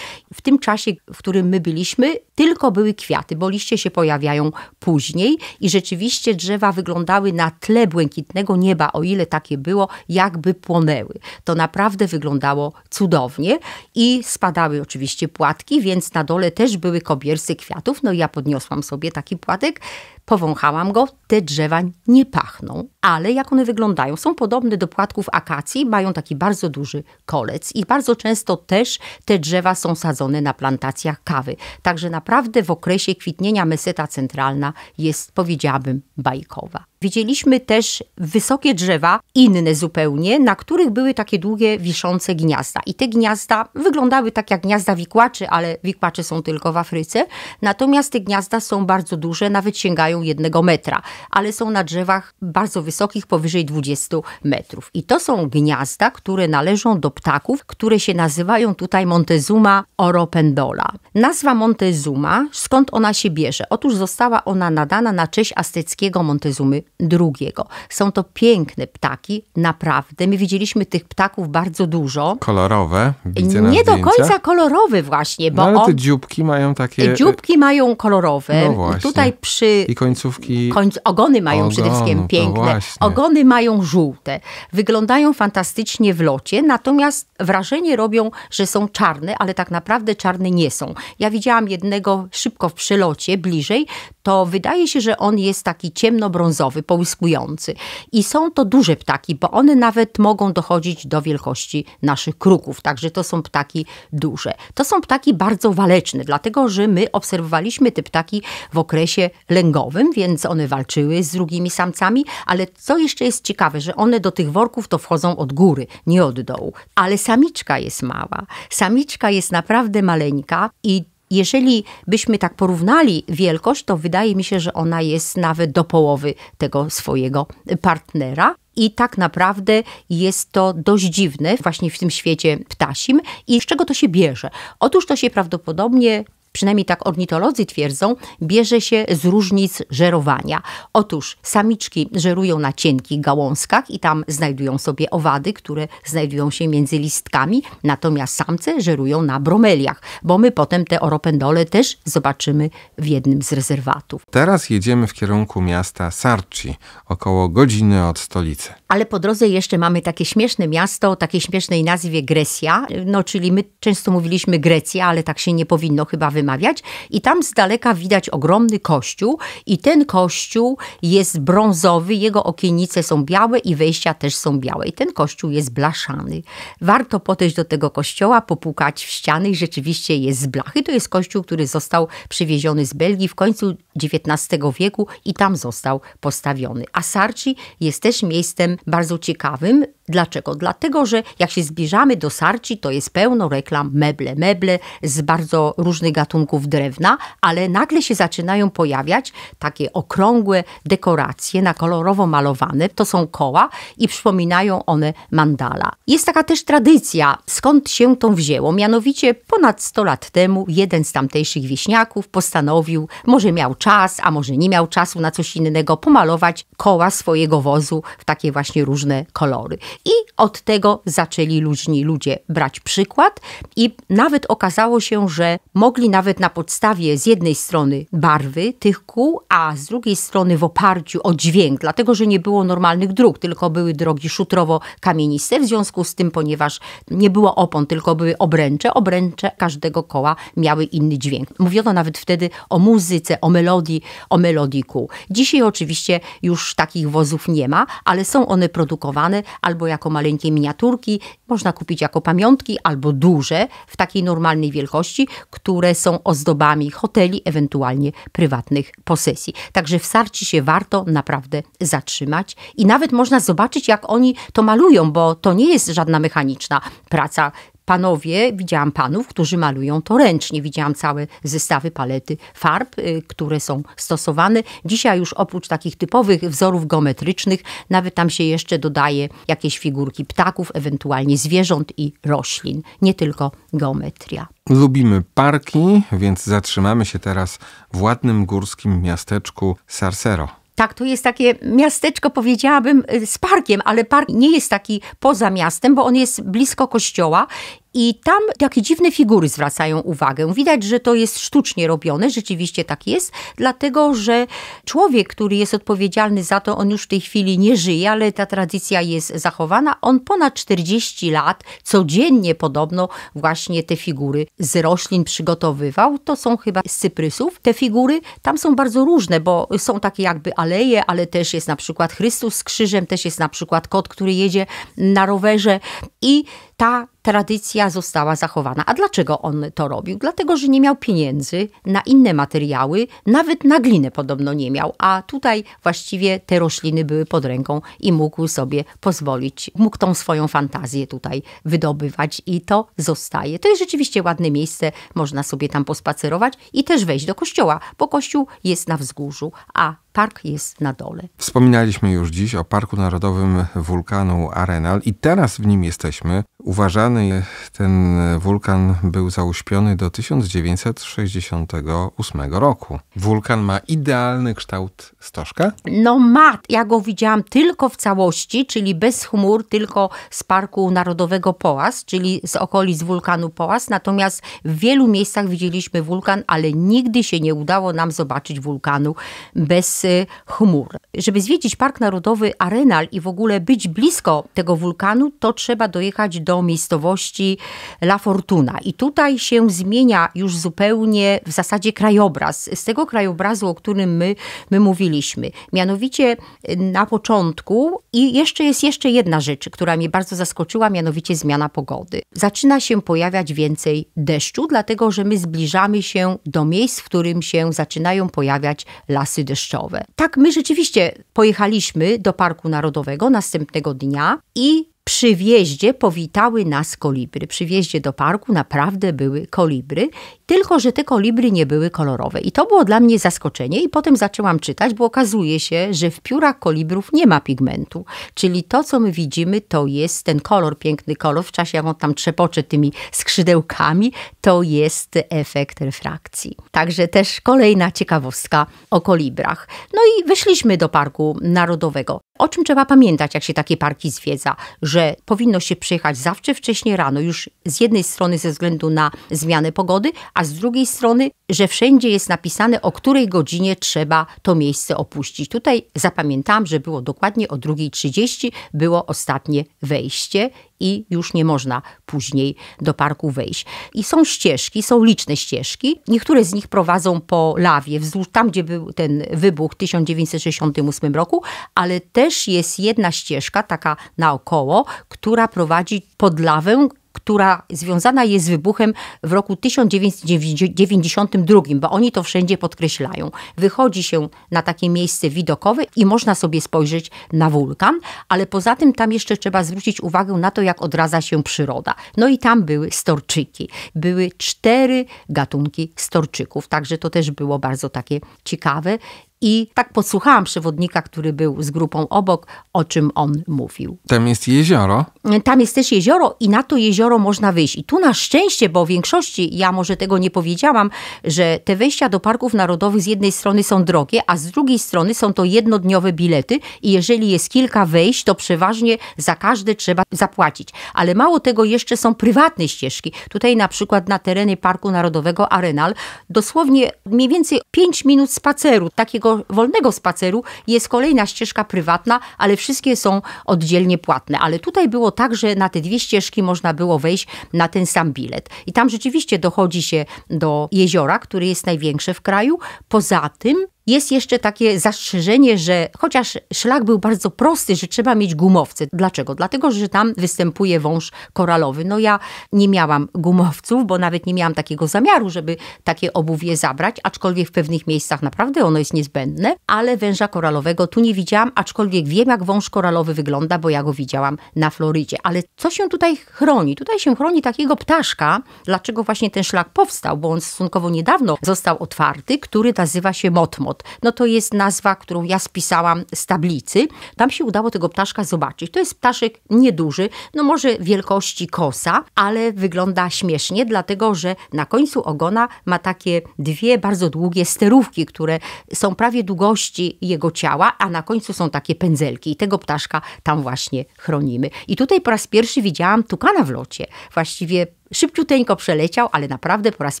W tym czasie, w którym my byliśmy, tylko były kwiaty, bo liście się pojawiają później i rzeczywiście drzewa wyglądały na tle błękitnego nieba, o ile takie było, jakby płonęły. To naprawdę wyglądało cudownie i spadały oczywiście płatki, więc na dole też były kobiercy kwiatów. No i ja podniosłam sobie taki płatek, powąchałam go, te drzewa nie pachną, ale jak one wyglądają? Są podobne do płatków akacji, mają taki bardzo duży kolec i bardzo często też te drzewa są sadzone na plantacjach kawy. Także naprawdę w okresie kwitnienia meseta centralna jest, powiedziałabym, bajkowa. Widzieliśmy też wysokie drzewa, inne zupełnie, na których były takie długie, wiszące gniazda. I te gniazda wyglądały tak jak gniazda wikłaczy, ale wikłacze są tylko w Afryce. Natomiast te gniazda są bardzo duże, nawet sięgają jednego metra, ale są na drzewach bardzo wysokich, powyżej 20 metrów. I to są gniazda, które które należą do ptaków, które się nazywają tutaj Montezuma oropendola. Nazwa Montezuma, skąd ona się bierze? Otóż została ona nadana na cześć azteckiego Montezumy II. Są to piękne ptaki, naprawdę. My widzieliśmy tych ptaków bardzo dużo. Kolorowe, widzę na Nie do końca kolorowe właśnie, bo no, ale te on... dzióbki mają takie... Dzióbki mają kolorowe. No właśnie. Tutaj przy... I końcówki... Końc... Ogony mają Ogon, przede wszystkim piękne. Ogony mają żółte. Wyglądają fantastycznie w locie, natomiast wrażenie robią, że są czarne, ale tak naprawdę czarne nie są. Ja widziałam jednego szybko w przylocie, bliżej, to wydaje się, że on jest taki ciemnobrązowy, połyskujący. I są to duże ptaki, bo one nawet mogą dochodzić do wielkości naszych kruków, także to są ptaki duże. To są ptaki bardzo waleczne, dlatego że my obserwowaliśmy te ptaki w okresie lęgowym, więc one walczyły z drugimi samcami, ale co jeszcze jest ciekawe, że one do tych worków to wchodzą od góry, nie od dołu. Ale samiczka jest mała. Samiczka jest naprawdę maleńka i jeżeli byśmy tak porównali wielkość, to wydaje mi się, że ona jest nawet do połowy tego swojego partnera. I tak naprawdę jest to dość dziwne właśnie w tym świecie ptasim. I z czego to się bierze? Otóż to się prawdopodobnie przynajmniej tak ornitolodzy twierdzą, bierze się z różnic żerowania. Otóż samiczki żerują na cienkich gałązkach i tam znajdują sobie owady, które znajdują się między listkami, natomiast samce żerują na bromeliach, bo my potem te oropendole też zobaczymy w jednym z rezerwatów. Teraz jedziemy w kierunku miasta Sarci, około godziny od stolicy. Ale po drodze jeszcze mamy takie śmieszne miasto o takiej śmiesznej nazwie Grecja, no czyli my często mówiliśmy Grecja, ale tak się nie powinno chyba wymyślić wymawiać. I tam z daleka widać ogromny kościół i ten kościół jest brązowy, jego okienice są białe i wejścia też są białe. I ten kościół jest blaszany. Warto podejść do tego kościoła, popukać w ściany i rzeczywiście jest z blachy. To jest kościół, który został przywieziony z Belgii w końcu XIX wieku i tam został postawiony. A Sarci jest też miejscem bardzo ciekawym. Dlaczego? Dlatego, że jak się zbliżamy do Sarci, to jest pełno reklam meble. Meble z bardzo różnych gatunków gatunków drewna, ale nagle się zaczynają pojawiać takie okrągłe dekoracje na kolorowo malowane. To są koła i przypominają one mandala. Jest taka też tradycja, skąd się to wzięło. Mianowicie ponad 100 lat temu jeden z tamtejszych wieśniaków postanowił, może miał czas, a może nie miał czasu na coś innego, pomalować koła swojego wozu w takie właśnie różne kolory. I od tego zaczęli luźni ludzie brać przykład i nawet okazało się, że mogli nawet nawet na podstawie z jednej strony barwy tych kół, a z drugiej strony w oparciu o dźwięk, dlatego że nie było normalnych dróg, tylko były drogi szutrowo-kamieniste. W związku z tym, ponieważ nie było opon, tylko były obręcze, obręcze każdego koła miały inny dźwięk. Mówiono nawet wtedy o muzyce, o melodii, o melodii kół. Dzisiaj oczywiście już takich wozów nie ma, ale są one produkowane albo jako maleńkie miniaturki, można kupić jako pamiątki, albo duże w takiej normalnej wielkości, które są ozdobami hoteli, ewentualnie prywatnych posesji. Także w Sarci się warto naprawdę zatrzymać i nawet można zobaczyć, jak oni to malują, bo to nie jest żadna mechaniczna praca panowie, widziałam panów, którzy malują to ręcznie. Widziałam całe zestawy palety farb, y, które są stosowane. Dzisiaj już oprócz takich typowych wzorów geometrycznych, nawet tam się jeszcze dodaje jakieś figurki ptaków, ewentualnie zwierząt i roślin. Nie tylko geometria. Lubimy parki, więc zatrzymamy się teraz w ładnym górskim miasteczku Sarsero. Tak, tu jest takie miasteczko, powiedziałabym, y, z parkiem, ale park nie jest taki poza miastem, bo on jest blisko kościoła i tam takie dziwne figury zwracają uwagę. Widać, że to jest sztucznie robione, rzeczywiście tak jest, dlatego że człowiek, który jest odpowiedzialny za to, on już w tej chwili nie żyje, ale ta tradycja jest zachowana. On ponad 40 lat codziennie podobno właśnie te figury z roślin przygotowywał. To są chyba z cyprysów. Te figury tam są bardzo różne, bo są takie jakby aleje, ale też jest na przykład Chrystus z krzyżem, też jest na przykład kot, który jedzie na rowerze i ta tradycja została zachowana. A dlaczego on to robił? Dlatego, że nie miał pieniędzy na inne materiały, nawet na glinę podobno nie miał, a tutaj właściwie te rośliny były pod ręką i mógł sobie pozwolić, mógł tą swoją fantazję tutaj wydobywać i to zostaje. To jest rzeczywiście ładne miejsce, można sobie tam pospacerować i też wejść do kościoła, bo kościół jest na wzgórzu, a park jest na dole. Wspominaliśmy już dziś o Parku Narodowym Wulkanu Arenal i teraz w nim jesteśmy. Uważany ten wulkan był zauśpiony do 1968 roku. Wulkan ma idealny kształt stożka? No ma. Ja go widziałam tylko w całości, czyli bez chmur, tylko z Parku Narodowego Połas, czyli z okolic wulkanu Połas. Natomiast w wielu miejscach widzieliśmy wulkan, ale nigdy się nie udało nam zobaczyć wulkanu bez y, chmur. Żeby zwiedzić Park Narodowy Arenal i w ogóle być blisko tego wulkanu, to trzeba dojechać do do miejscowości La Fortuna. I tutaj się zmienia już zupełnie w zasadzie krajobraz. Z tego krajobrazu, o którym my, my mówiliśmy. Mianowicie y, na początku i jeszcze jest jeszcze jedna rzecz, która mnie bardzo zaskoczyła, mianowicie zmiana pogody. Zaczyna się pojawiać więcej deszczu, dlatego że my zbliżamy się do miejsc, w którym się zaczynają pojawiać lasy deszczowe. Tak, my rzeczywiście pojechaliśmy do Parku Narodowego następnego dnia i przy wjeździe powitały nas kolibry. Przy wjeździe do parku naprawdę były kolibry, tylko że te kolibry nie były kolorowe. I to było dla mnie zaskoczenie i potem zaczęłam czytać, bo okazuje się, że w piórach kolibrów nie ma pigmentu. Czyli to, co my widzimy, to jest ten kolor, piękny kolor, w czasie jak on tam trzepocze tymi skrzydełkami, to jest efekt refrakcji. Także też kolejna ciekawostka o kolibrach. No i wyszliśmy do Parku Narodowego. O czym trzeba pamiętać, jak się takie parki zwiedza? Że powinno się przyjechać zawsze wcześniej rano, już z jednej strony ze względu na zmianę pogody, a z drugiej strony, że wszędzie jest napisane, o której godzinie trzeba to miejsce opuścić. Tutaj zapamiętałam, że było dokładnie o 2.30 było ostatnie wejście i już nie można później do parku wejść. I są ścieżki, są liczne ścieżki. Niektóre z nich prowadzą po lawie, wzdłuż tam, gdzie był ten wybuch w 1968 roku, ale też jest jedna ścieżka, taka naokoło, która prowadzi pod lawę która związana jest z wybuchem w roku 1992, bo oni to wszędzie podkreślają. Wychodzi się na takie miejsce widokowe i można sobie spojrzeć na wulkan, ale poza tym tam jeszcze trzeba zwrócić uwagę na to, jak odradza się przyroda. No i tam były storczyki. Były cztery gatunki storczyków, także to też było bardzo takie ciekawe i tak podsłuchałam przewodnika, który był z grupą obok, o czym on mówił. Tam jest jezioro? Tam jest też jezioro i na to jezioro można wyjść. I tu na szczęście, bo w większości, ja może tego nie powiedziałam, że te wejścia do parków narodowych z jednej strony są drogie, a z drugiej strony są to jednodniowe bilety i jeżeli jest kilka wejść, to przeważnie za każde trzeba zapłacić. Ale mało tego, jeszcze są prywatne ścieżki. Tutaj na przykład na terenie Parku Narodowego Arenal dosłownie mniej więcej 5 minut spaceru, takiego wolnego spaceru jest kolejna ścieżka prywatna, ale wszystkie są oddzielnie płatne. Ale tutaj było tak, że na te dwie ścieżki można było wejść na ten sam bilet. I tam rzeczywiście dochodzi się do jeziora, które jest największe w kraju. Poza tym jest jeszcze takie zastrzeżenie, że chociaż szlak był bardzo prosty, że trzeba mieć gumowce. Dlaczego? Dlatego, że tam występuje wąż koralowy. No ja nie miałam gumowców, bo nawet nie miałam takiego zamiaru, żeby takie obuwie zabrać, aczkolwiek w pewnych miejscach naprawdę ono jest niezbędne, ale węża koralowego tu nie widziałam, aczkolwiek wiem jak wąż koralowy wygląda, bo ja go widziałam na Florydzie. Ale co się tutaj chroni? Tutaj się chroni takiego ptaszka. Dlaczego właśnie ten szlak powstał? Bo on stosunkowo niedawno został otwarty, który nazywa się motmot. No to jest nazwa, którą ja spisałam z tablicy. Tam się udało tego ptaszka zobaczyć. To jest ptaszek nieduży, no może wielkości kosa, ale wygląda śmiesznie, dlatego że na końcu ogona ma takie dwie bardzo długie sterówki, które są prawie długości jego ciała, a na końcu są takie pędzelki i tego ptaszka tam właśnie chronimy. I tutaj po raz pierwszy widziałam tukana w locie. Właściwie szybciuteńko przeleciał, ale naprawdę po raz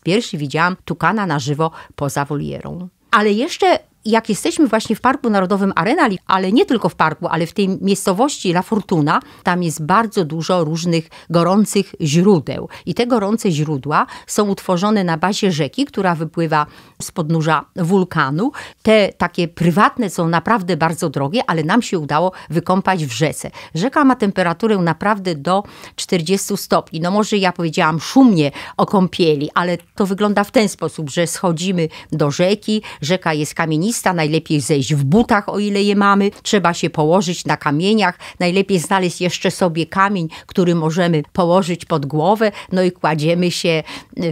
pierwszy widziałam tukana na żywo poza wolierą. Ale jeszcze jak jesteśmy właśnie w Parku Narodowym Arenali, ale nie tylko w parku, ale w tej miejscowości La Fortuna, tam jest bardzo dużo różnych gorących źródeł. I te gorące źródła są utworzone na bazie rzeki, która wypływa z podnóża wulkanu. Te takie prywatne są naprawdę bardzo drogie, ale nam się udało wykąpać w rzece. Rzeka ma temperaturę naprawdę do 40 stopni. No może ja powiedziałam szumnie o kąpieli, ale to wygląda w ten sposób, że schodzimy do rzeki, rzeka jest kamienista, najlepiej zejść w butach, o ile je mamy, trzeba się położyć na kamieniach, najlepiej znaleźć jeszcze sobie kamień, który możemy położyć pod głowę, no i kładziemy się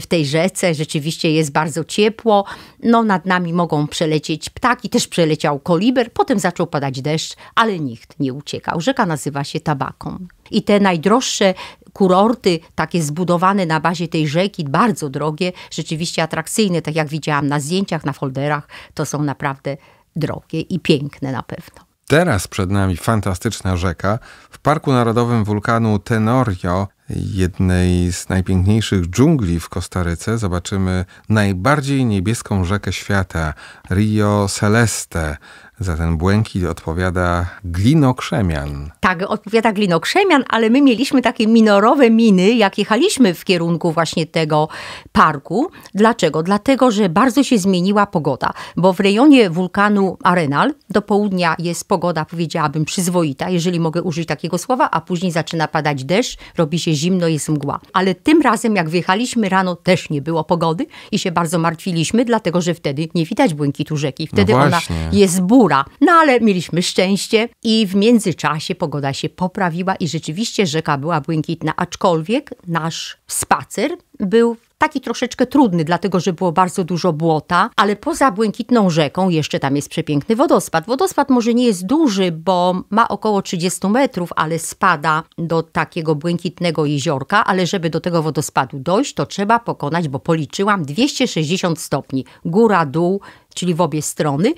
w tej rzece, rzeczywiście jest bardzo ciepło, no nad nami mogą przelecieć ptaki, też przeleciał koliber, potem zaczął padać deszcz, ale nikt nie uciekał. Rzeka nazywa się Tabaką. I te najdroższe kurorty takie zbudowane na bazie tej rzeki, bardzo drogie, rzeczywiście atrakcyjne, tak jak widziałam na zdjęciach, na folderach, to są naprawdę drogie i piękne na pewno. Teraz przed nami fantastyczna rzeka. W Parku Narodowym Wulkanu Tenorio, jednej z najpiękniejszych dżungli w Kostaryce, zobaczymy najbardziej niebieską rzekę świata Rio Celeste. Za ten błękit odpowiada glinokrzemian. Tak, odpowiada glinokrzemian, ale my mieliśmy takie minorowe miny, jak jechaliśmy w kierunku właśnie tego parku. Dlaczego? Dlatego, że bardzo się zmieniła pogoda, bo w rejonie wulkanu Arenal do południa jest pogoda, powiedziałabym, przyzwoita, jeżeli mogę użyć takiego słowa, a później zaczyna padać deszcz, robi się zimno, jest mgła. Ale tym razem, jak wjechaliśmy rano, też nie było pogody i się bardzo martwiliśmy, dlatego, że wtedy nie widać błękitu rzeki. Wtedy no ona jest bura chmura. No ale mieliśmy szczęście i w międzyczasie pogoda się poprawiła i rzeczywiście rzeka była błękitna, aczkolwiek nasz spacer był taki troszeczkę trudny, dlatego że było bardzo dużo błota, ale poza błękitną rzeką jeszcze tam jest przepiękny wodospad. Wodospad może nie jest duży, bo ma około 30 metrów, ale spada do takiego błękitnego jeziorka, ale żeby do tego wodospadu dojść, to trzeba pokonać, bo policzyłam 260 stopni, góra, dół, czyli w obie strony,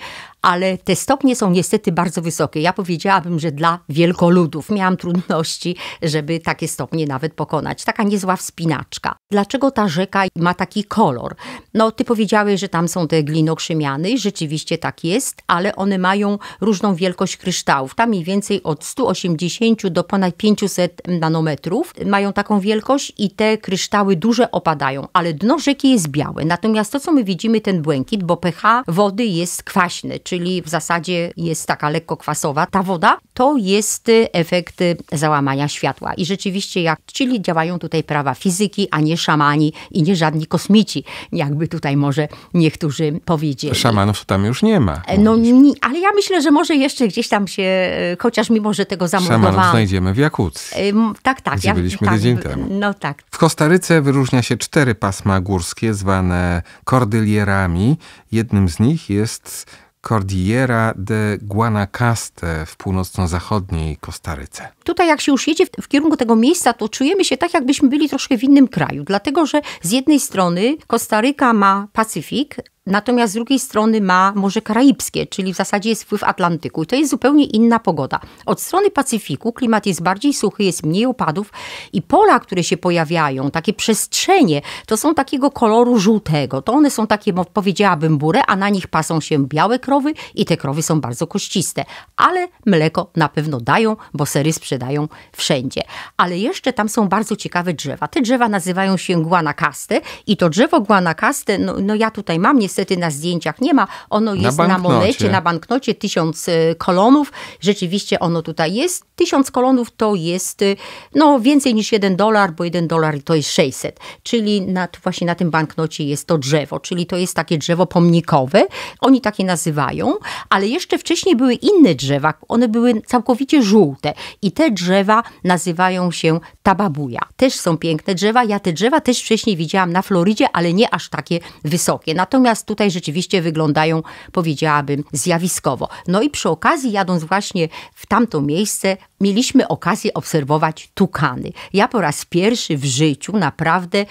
ale te stopnie są niestety bardzo wysokie. Ja powiedziałabym, że dla wielkoludów miałam trudności, żeby takie stopnie nawet pokonać. Taka niezła wspinaczka. Dlaczego ta rzeka ma taki kolor? No, ty powiedziałeś, że tam są te glinokrzemiany. rzeczywiście tak jest, ale one mają różną wielkość kryształów. Tam mniej więcej od 180 do ponad 500 nanometrów mają taką wielkość i te kryształy duże opadają, ale dno rzeki jest białe. Natomiast to, co my widzimy, ten błękit, bo pH wody jest kwaśny, czy czyli w zasadzie jest taka lekko kwasowa ta woda, to jest y, efekt y, załamania światła. I rzeczywiście, jak, czyli działają tutaj prawa fizyki, a nie szamani i nie żadni kosmici, jakby tutaj może niektórzy powiedzieli. Szamanów tam już nie ma. E, no, nie, ale ja myślę, że może jeszcze gdzieś tam się, e, chociaż mimo, że tego zamordowałam. Szamanów znajdziemy w Jakucji. E, tak, tak. Gdzie ja, byliśmy tak, tydzień temu. No tak. W Kostaryce wyróżnia się cztery pasma górskie, zwane kordylierami. Jednym z nich jest Cordillera de Guanacaste w północno-zachodniej Kostaryce. Tutaj jak się już jedzie w, w, kierunku tego miejsca, to czujemy się tak, jakbyśmy byli troszkę w innym kraju, dlatego że z jednej strony Kostaryka ma Pacyfik, Natomiast z drugiej strony ma Morze Karaibskie, czyli w zasadzie jest wpływ Atlantyku i to jest zupełnie inna pogoda. Od strony Pacyfiku klimat jest bardziej suchy, jest mniej opadów i pola, które się pojawiają, takie przestrzenie, to są takiego koloru żółtego. To one są takie, powiedziałabym, burę, a na nich pasą się białe krowy i te krowy są bardzo kościste. Ale mleko na pewno dają, bo sery sprzedają wszędzie. Ale jeszcze tam są bardzo ciekawe drzewa. Te drzewa nazywają się guanacaste i to drzewo guanacaste, no, no ja tutaj mam, nie niestety na zdjęciach nie ma. Ono jest na, na monecie, na banknocie, tysiąc y, kolonów. Rzeczywiście ono tutaj jest. Tysiąc kolonów to jest y, no, więcej niż jeden dolar, bo jeden dolar to jest 600. Czyli na, właśnie na tym banknocie jest to drzewo, czyli to jest takie drzewo pomnikowe. Oni takie nazywają, ale jeszcze wcześniej były inne drzewa. One były całkowicie żółte i te drzewa nazywają się tababuja. Też są piękne drzewa. Ja te drzewa też wcześniej widziałam na Florydzie, ale nie aż takie wysokie. Natomiast tutaj rzeczywiście wyglądają, powiedziałabym, zjawiskowo. No i przy okazji, jadąc właśnie w tamto miejsce, mieliśmy okazję obserwować tukany. Ja po raz pierwszy w życiu naprawdę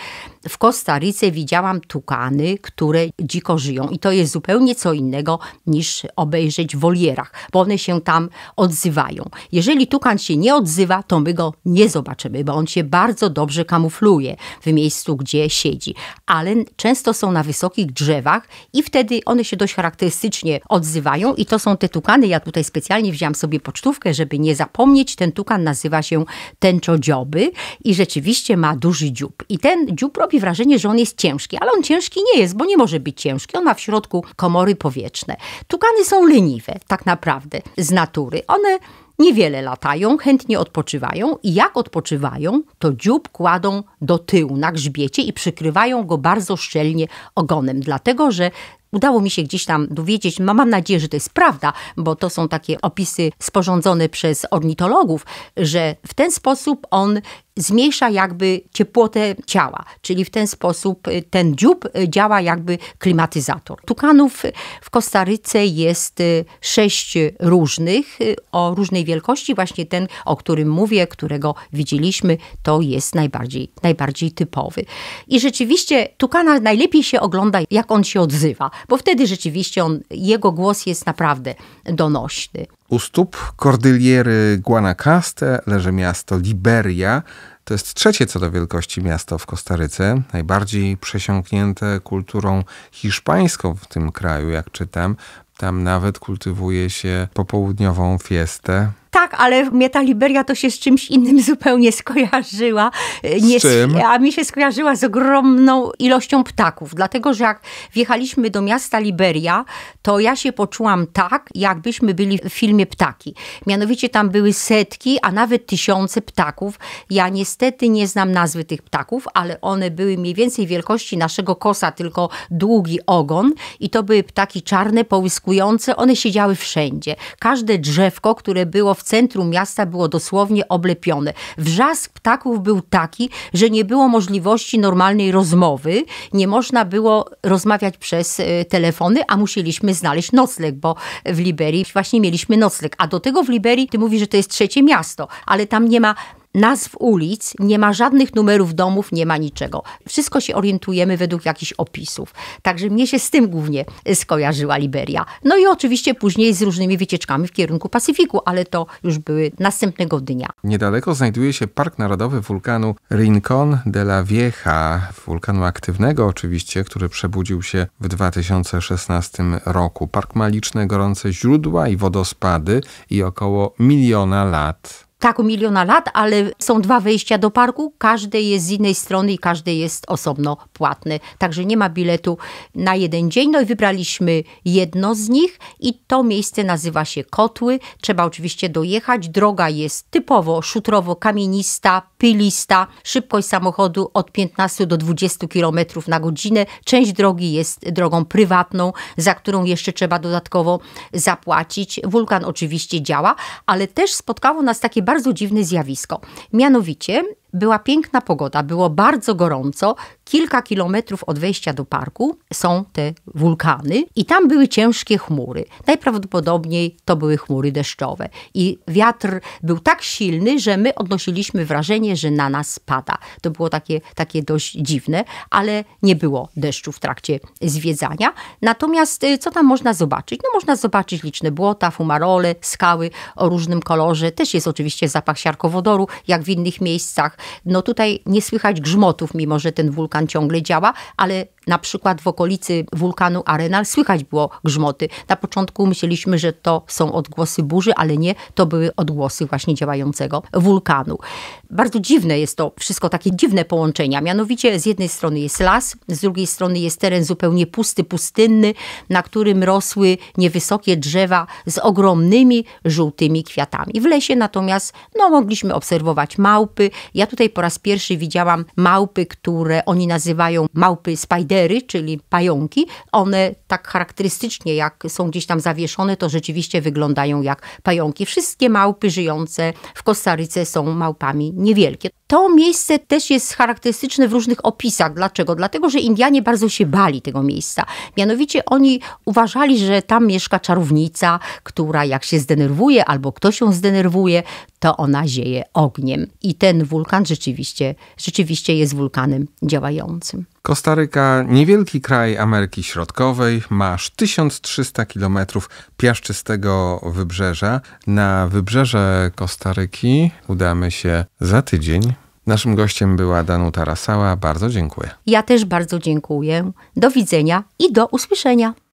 w Kostaryce widziałam tukany, które dziko żyją. I to jest zupełnie co innego niż obejrzeć w wolierach, bo one się tam odzywają. Jeżeli tukan się nie odzywa, to my go nie zobaczymy, bo on się bardzo dobrze kamufluje w miejscu, gdzie siedzi. Ale często są na wysokich drzewach i wtedy one się dość charakterystycznie odzywają. I to są te tukany. Ja tutaj specjalnie wziąłam sobie pocztówkę, żeby nie zapomnieć ten tukan nazywa się tęczodzioby i rzeczywiście ma duży dziób. I ten dziób robi wrażenie, że on jest ciężki, ale on ciężki nie jest, bo nie może być ciężki. On ma w środku komory powietrzne. Tukany są leniwe tak naprawdę z natury. One niewiele latają, chętnie odpoczywają i jak odpoczywają, to dziób kładą do tyłu na grzbiecie i przykrywają go bardzo szczelnie ogonem, dlatego że udało mi się gdzieś tam dowiedzieć, no mam nadzieję, że to jest prawda, bo to są takie opisy sporządzone przez ornitologów, że w ten sposób on zmniejsza jakby ciepłotę ciała, czyli w ten sposób y, ten dziób y, działa jakby klimatyzator. Tukanów w Kostaryce jest y, sześć różnych, o różnej wielkości. Właśnie ten, o którym mówię, którego widzieliśmy, to jest najbardziej, najbardziej typowy. I rzeczywiście tukana najlepiej się ogląda, jak on się odzywa, bo wtedy rzeczywiście on, jego głos jest naprawdę donośny. U stóp Kordyliery Guanacaste leży miasto Liberia. To jest trzecie co do wielkości miasto w Kostaryce, najbardziej przesiąknięte kulturą hiszpańską w tym kraju, jak czytam. Tam nawet kultywuje się popołudniową fiestę, tak, ale mnie ta Liberia to się z czymś innym zupełnie skojarzyła. E, nie, z czym? A mi się skojarzyła z ogromną ilością ptaków, dlatego że jak wjechaliśmy do miasta Liberia, to ja się poczułam tak, jakbyśmy byli w filmie Ptaki. Mianowicie tam były setki, a nawet tysiące ptaków. Ja niestety nie znam nazwy tych ptaków, ale one były mniej więcej wielkości naszego kosa, tylko długi ogon i to były ptaki czarne, połyskujące. One siedziały wszędzie. Każde drzewko, które było w centrum miasta było dosłownie oblepione. Wrzask ptaków był taki, że nie było możliwości normalnej rozmowy, nie można było rozmawiać przez e, telefony, a musieliśmy znaleźć nocleg, bo w Liberii właśnie mieliśmy nocleg. A do tego w Liberii, ty mówisz, że to jest trzecie miasto, ale tam nie ma nazw ulic, nie ma żadnych numerów domów, nie ma niczego. Wszystko się orientujemy według jakichś opisów. Także mnie się z tym głównie y, skojarzyła Liberia. No i oczywiście później z różnymi wycieczkami w kierunku Pacyfiku, ale to już były następnego dnia. Niedaleko znajduje się Park Narodowy Wulkanu Rincon de la Vieja, wulkanu aktywnego oczywiście, który przebudził się w 2016 roku. Park ma liczne gorące źródła i wodospady i około miliona lat tak miliona lat, ale są dwa wejścia do parku, każde jest z innej strony i każde jest osobno płatne. Także nie ma biletu na jeden dzień. No i wybraliśmy jedno z nich i to miejsce nazywa się Kotły. Trzeba oczywiście dojechać. Droga jest typowo szutrowo-kamienista, pylista. Szybkość samochodu od 15 do 20 km na godzinę. Część drogi jest drogą prywatną, za którą jeszcze trzeba dodatkowo zapłacić. Wulkan oczywiście działa, ale też spotkało nas takie bardzo bardzo dziwne zjawisko. Mianowicie była piękna pogoda, było bardzo gorąco, kilka kilometrów od wejścia do parku są te wulkany i tam były ciężkie chmury. Najprawdopodobniej to były chmury deszczowe. I wiatr był tak silny, że my odnosiliśmy wrażenie, że na nas pada. To było takie, takie dość dziwne, ale nie było deszczu w trakcie zwiedzania. Natomiast y, co tam można zobaczyć? No można zobaczyć liczne błota, fumarole, skały o różnym kolorze. Też jest oczywiście zapach siarkowodoru, jak w innych miejscach. No tutaj nie słychać grzmotów, mimo że ten wulkan Erdogan ciągle działa, ale na przykład w okolicy wulkanu Arenal słychać było grzmoty. Na początku myśleliśmy, że to są odgłosy burzy, ale nie, to były odgłosy właśnie działającego wulkanu. Bardzo dziwne jest to wszystko, takie dziwne połączenia. Mianowicie z jednej strony jest las, z drugiej strony jest teren zupełnie pusty, pustynny, na którym rosły niewysokie drzewa z ogromnymi żółtymi kwiatami. W lesie natomiast no, mogliśmy obserwować małpy. Ja tutaj po raz pierwszy widziałam małpy, które oni nazywają małpy spider spidery, czyli pająki, one tak charakterystycznie, jak są gdzieś tam zawieszone, to rzeczywiście wyglądają jak pająki. Wszystkie małpy żyjące w Kostaryce są małpami niewielkie. To miejsce też jest charakterystyczne w różnych opisach. Dlaczego? Dlatego, że Indianie bardzo się bali tego miejsca. Mianowicie oni uważali, że tam mieszka czarownica, która jak się zdenerwuje albo ktoś się zdenerwuje, to ona zieje ogniem. I ten wulkan rzeczywiście, rzeczywiście jest wulkanem działającym. Kostaryka, niewielki kraj Ameryki Środkowej, masz 1300 km piaszczystego wybrzeża. Na wybrzeże Kostaryki udamy się za tydzień. Naszym gościem była Danuta Rasała. Bardzo dziękuję. Ja też bardzo dziękuję. Do widzenia i do usłyszenia.